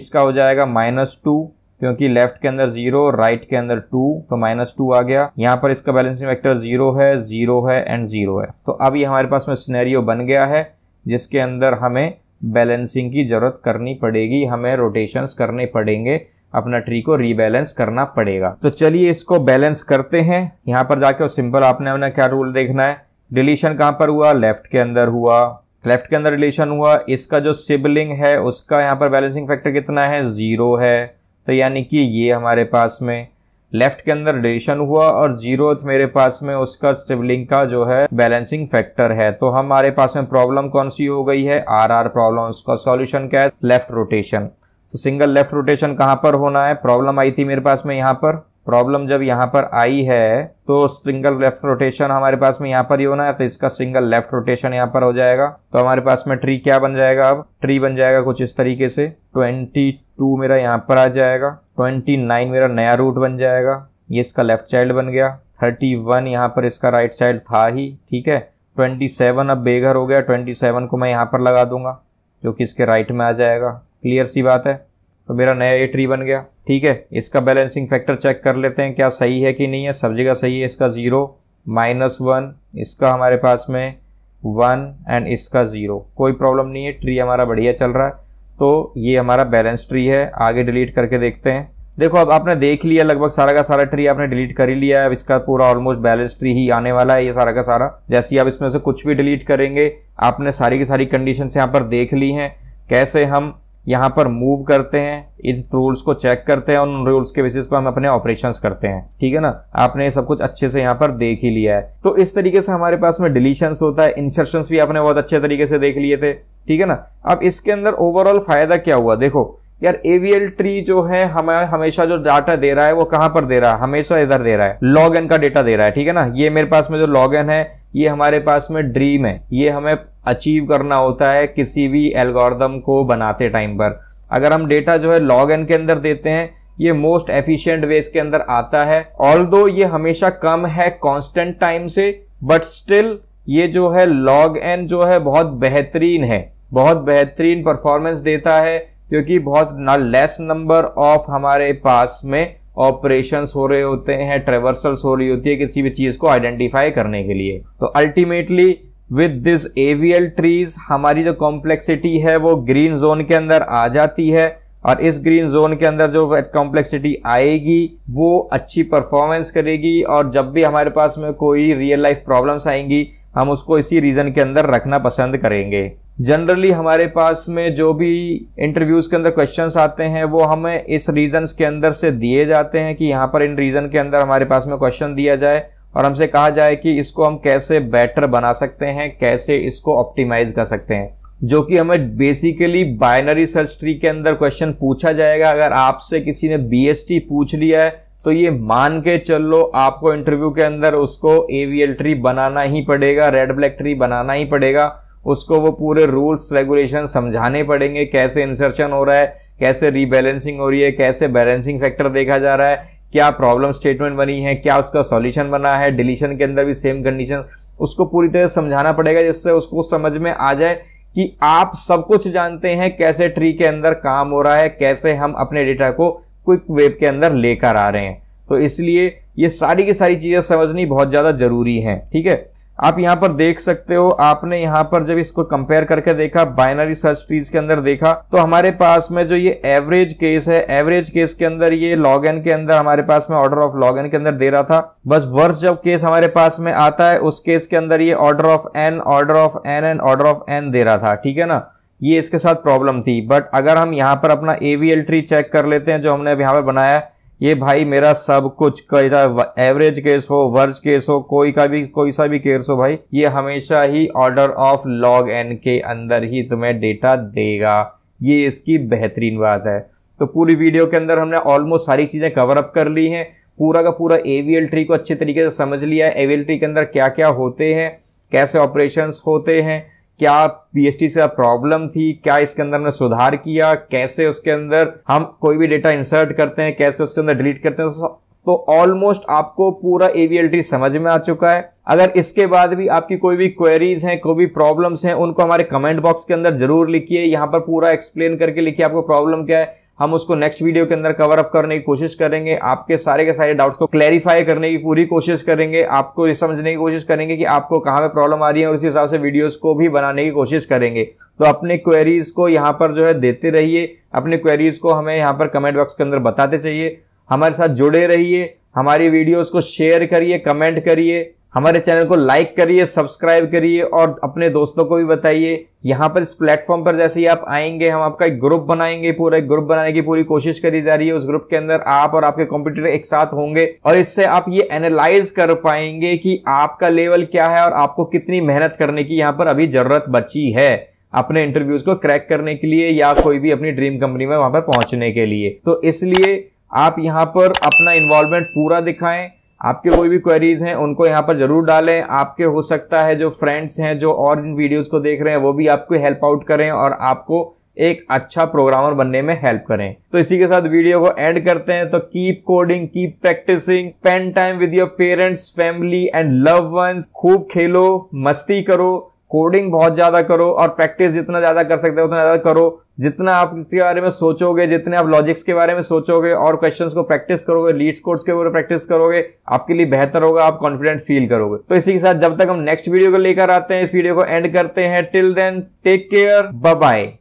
इसका हो जाएगा माइनस टू क्योंकि लेफ्ट के अंदर जीरो राइट के अंदर टू तो माइनस टू आ गया यहाँ पर इसका बैलेंसिंग वेक्टर जीरो है जीरो है एंड जीरो है तो अब ये हमारे पास में स्नैरियो बन गया है जिसके अंदर हमें बैलेंसिंग की ज़रूरत करनी पड़ेगी हमें रोटेशंस करने पड़ेंगे अपना ट्री को रीबैलेंस करना पड़ेगा तो चलिए इसको बैलेंस करते हैं यहाँ पर जाके सिंपल आपने अपना क्या रूल देखना है डिलीशन कहाँ पर हुआ लेफ्ट के अंदर हुआ लेफ्ट के अंदर रिलेशन हुआ इसका जो सिबलिंग है उसका यहाँ पर बैलेंसिंग फैक्टर कितना है जीरो है तो यानी कि ये हमारे पास में लेफ्ट के अंदर डिशन हुआ और जीरो मेरे पास में उसका स्टिबलिंग का जो है बैलेंसिंग फैक्टर है तो हमारे पास में प्रॉब्लम कौन सी हो गई है आर आर प्रॉब्लम उसका सॉल्यूशन क्या है लेफ्ट रोटेशन तो सिंगल लेफ्ट रोटेशन कहाँ पर होना है प्रॉब्लम आई थी मेरे पास में यहाँ पर प्रॉब्लम जब यहाँ पर आई है तो सिंगल लेफ्ट रोटेशन हमारे पास में यहाँ पर ही होना है तो इसका सिंगल लेफ्ट रोटेशन यहाँ पर हो जाएगा तो हमारे पास में ट्री क्या बन जाएगा अब ट्री बन जाएगा कुछ इस तरीके से ट्वेंटी टू मेरा यहाँ पर आ जाएगा ट्वेंटी नाइन मेरा नया रूट बन जाएगा ये इसका लेफ्ट चाइल्ड बन गया थर्टी वन यहाँ पर इसका राइट साइड था ही ठीक है ट्वेंटी सेवन अब बेघर हो गया ट्वेंटी सेवन को मैं यहाँ पर लगा दूंगा जो कि इसके राइट में आ जाएगा क्लियर सी बात है तो मेरा नया ये ट्री बन गया ठीक है इसका बैलेंसिंग फैक्टर चेक कर लेते हैं क्या सही है कि नहीं है सब जगह सही है इसका ज़ीरो माइनस वन इसका हमारे पास में वन एंड इसका ज़ीरो कोई प्रॉब्लम नहीं है ट्री हमारा बढ़िया चल रहा है तो ये हमारा बैलेंस ट्री है आगे डिलीट करके देखते हैं देखो अब आपने देख लिया लगभग सारा का सारा ट्री आपने डिलीट कर ही लिया है अब इसका पूरा ऑलमोस्ट बैलेंस ट्री ही आने वाला है ये सारा का सारा जैसे ही आप इसमें से कुछ भी डिलीट करेंगे आपने सारी की सारी कंडीशन यहाँ पर देख ली हैं कैसे हम यहाँ पर मूव करते हैं इन रूल्स को चेक करते हैं और उन रूल्स के बेसिस पर हम अपने ऑपरेशंस करते हैं ठीक है ना आपने सब कुछ अच्छे से यहाँ पर देख ही लिया है तो इस तरीके से हमारे पास में डिलीशंस होता है इंसर्शंस भी आपने बहुत अच्छे तरीके से देख लिए थे ठीक है ना अब इसके अंदर ओवरऑल फायदा क्या हुआ देखो यार एवीएल ट्री जो है हमें हमेशा जो डाटा दे रहा है वो कहाँ पर दे रहा है हमेशा इधर दे रहा है लॉग का डेटा दे रहा है ठीक है ना ये मेरे पास में जो लॉग है ये हमारे पास में ड्रीम है ये हमें अचीव करना होता है किसी भी एल्गोरिदम को बनाते टाइम पर अगर हम डेटा जो है लॉग एन के अंदर देते हैं ये मोस्ट एफिशिएंट वेज के अंदर आता है ऑल दो ये हमेशा कम है कांस्टेंट टाइम से बट स्टिल ये जो है लॉग एन जो है बहुत बेहतरीन है बहुत बेहतरीन परफॉर्मेंस देता है क्योंकि बहुत ना लेस नंबर ऑफ हमारे पास में ऑपरेशंस हो रहे होते हैं ट्रेवर्सल्स हो रही होती है किसी भी चीज़ को आइडेंटिफाई करने के लिए तो ultimately with this AVL trees हमारी जो कॉम्प्लेक्सिटी है वो ग्रीन जोन के अंदर आ जाती है और इस ग्रीन जोन के अंदर जो कॉम्प्लेक्सिटी आएगी वो अच्छी परफॉर्मेंस करेगी और जब भी हमारे पास में कोई रियल लाइफ प्रॉब्लम्स आएंगी हम उसको इसी रीजन के अंदर रखना पसंद करेंगे जनरली हमारे पास में जो भी इंटरव्यूज़ के अंदर क्वेश्चंस आते हैं वो हमें इस रीजन्स के अंदर से दिए जाते हैं कि यहाँ पर इन रीज़न के अंदर हमारे पास में क्वेश्चन दिया जाए और हमसे कहा जाए कि इसको हम कैसे बेटर बना सकते हैं कैसे इसको ऑप्टिमाइज कर सकते हैं जो कि हमें बेसिकली बाइनरी सर्च ट्री के अंदर क्वेश्चन पूछा जाएगा अगर आपसे किसी ने बी पूछ लिया है तो ये मान के चल लो आपको इंटरव्यू के अंदर उसको एवीएल ट्री बनाना ही पड़ेगा रेड ब्लैक ट्री बनाना ही पड़ेगा उसको वो पूरे रूल्स रेगुलेशन समझाने पड़ेंगे कैसे इंसर्शन हो रहा है कैसे रीबैलेंसिंग हो रही है कैसे बैलेंसिंग फैक्टर देखा जा रहा है क्या प्रॉब्लम स्टेटमेंट बनी है क्या उसका सॉल्यूशन बना है डिलीशन के अंदर भी सेम कंडीशन उसको पूरी तरह समझाना पड़ेगा जिससे उसको समझ में आ जाए कि आप सब कुछ जानते हैं कैसे ट्री के अंदर काम हो रहा है कैसे हम अपने डेटा को क्विक वेब के अंदर लेकर आ रहे हैं तो इसलिए ये सारी की सारी चीज़ें समझनी बहुत ज़्यादा ज़रूरी हैं ठीक है थीके? आप यहां पर देख सकते हो आपने यहाँ पर जब इसको कंपेयर करके देखा बाइनरी सर्च ट्रीज के अंदर देखा तो हमारे पास में जो ये एवरेज केस है एवरेज केस के अंदर ये लॉग के अंदर हमारे पास में ऑर्डर ऑफ लॉग के अंदर दे रहा था बस वर्ष जब केस हमारे पास में आता है उस केस के अंदर ये order of N order of N and order of N दे रहा था ठीक है ना ये इसके साथ प्रॉब्लम थी बट अगर हम यहाँ पर अपना एवीएल ट्री चेक कर लेते हैं जो हमने अब यहाँ पर बनाया है ये भाई मेरा सब कुछ कैसा एवरेज केस हो वर्ज केस हो कोई का भी कोई सा भी केस हो भाई ये हमेशा ही ऑर्डर ऑफ लॉग एन के अंदर ही तुम्हें डेटा देगा ये इसकी बेहतरीन बात है तो पूरी वीडियो के अंदर हमने ऑलमोस्ट सारी चीज़ें कवर अप कर ली हैं पूरा का पूरा एवीएल ट्री को अच्छे तरीके से समझ लिया है एवीएल ट्री के अंदर क्या क्या होते हैं कैसे ऑपरेशंस होते हैं क्या पीएचटी से प्रॉब्लम थी क्या इसके अंदर हमने सुधार किया कैसे उसके अंदर हम कोई भी डेटा इंसर्ट करते हैं कैसे उसके अंदर डिलीट करते हैं तो ऑलमोस्ट आपको पूरा एवीएल ट्री समझ में आ चुका है अगर इसके बाद भी आपकी कोई भी क्वेरीज हैं कोई भी प्रॉब्लम्स हैं उनको हमारे कमेंट बॉक्स के अंदर जरूर लिखिए यहाँ पर पूरा एक्सप्लेन करके लिखिए आपको प्रॉब्लम क्या है हम उसको नेक्स्ट वीडियो के अंदर कवर अप करने की कोशिश करेंगे आपके सारे के सारे डाउट्स को क्लैरिफाई करने की पूरी कोशिश करेंगे आपको ये समझने की कोशिश करेंगे कि आपको कहाँ पे प्रॉब्लम आ रही है और उसी हिसाब से वीडियोस को भी बनाने की कोशिश करेंगे तो अपने क्वेरीज को यहाँ पर जो है देते रहिए अपने क्वेरीज को हमें यहाँ पर कमेंट बॉक्स के अंदर बताते चाहिए हमारे साथ जुड़े रहिए हमारी वीडियोज को शेयर करिए कमेंट करिए हमारे चैनल को लाइक करिए सब्सक्राइब करिए और अपने दोस्तों को भी बताइए यहाँ पर इस प्लेटफॉर्म पर जैसे ही आप आएंगे हम आपका एक ग्रुप बनाएंगे पूरा एक ग्रुप बनाने की पूरी कोशिश करी जा रही है उस ग्रुप के अंदर आप और आपके कंप्यूटर एक साथ होंगे और इससे आप ये एनालाइज कर पाएंगे कि आपका लेवल क्या है और आपको कितनी मेहनत करने की यहाँ पर अभी जरूरत बची है अपने इंटरव्यूज को क्रैक करने के लिए या कोई भी अपनी ड्रीम कंपनी में वहां पर पहुंचने के लिए तो इसलिए आप यहाँ पर अपना इन्वॉल्वमेंट पूरा दिखाएं आपके कोई भी क्वेरीज हैं उनको यहाँ पर जरूर डालें आपके हो सकता है जो फ्रेंड्स हैं जो और इन वीडियोज़ को देख रहे हैं वो भी आपको हेल्प आउट करें और आपको एक अच्छा प्रोग्रामर बनने में हेल्प करें तो इसी के साथ वीडियो को एंड करते हैं तो keep coding keep practicing spend time with your parents family and love ones खूब खेलो मस्ती करो कोडिंग बहुत ज़्यादा करो और प्रैक्टिस जितना ज़्यादा कर सकते हो उतना ज़्यादा करो जितना आप इसके बारे में सोचोगे जितने आप लॉजिक्स के बारे में सोचोगे और क्वेश्चन को प्रैक्टिस करोगे लीड कोर्स के ऊपर प्रैक्टिस करोगे आपके लिए बेहतर होगा आप कॉन्फिडेंट फील करोगे तो इसी के साथ जब तक हम नेक्स्ट वीडियो को लेकर आते हैं इस वीडियो को एंड करते हैं till then take care bye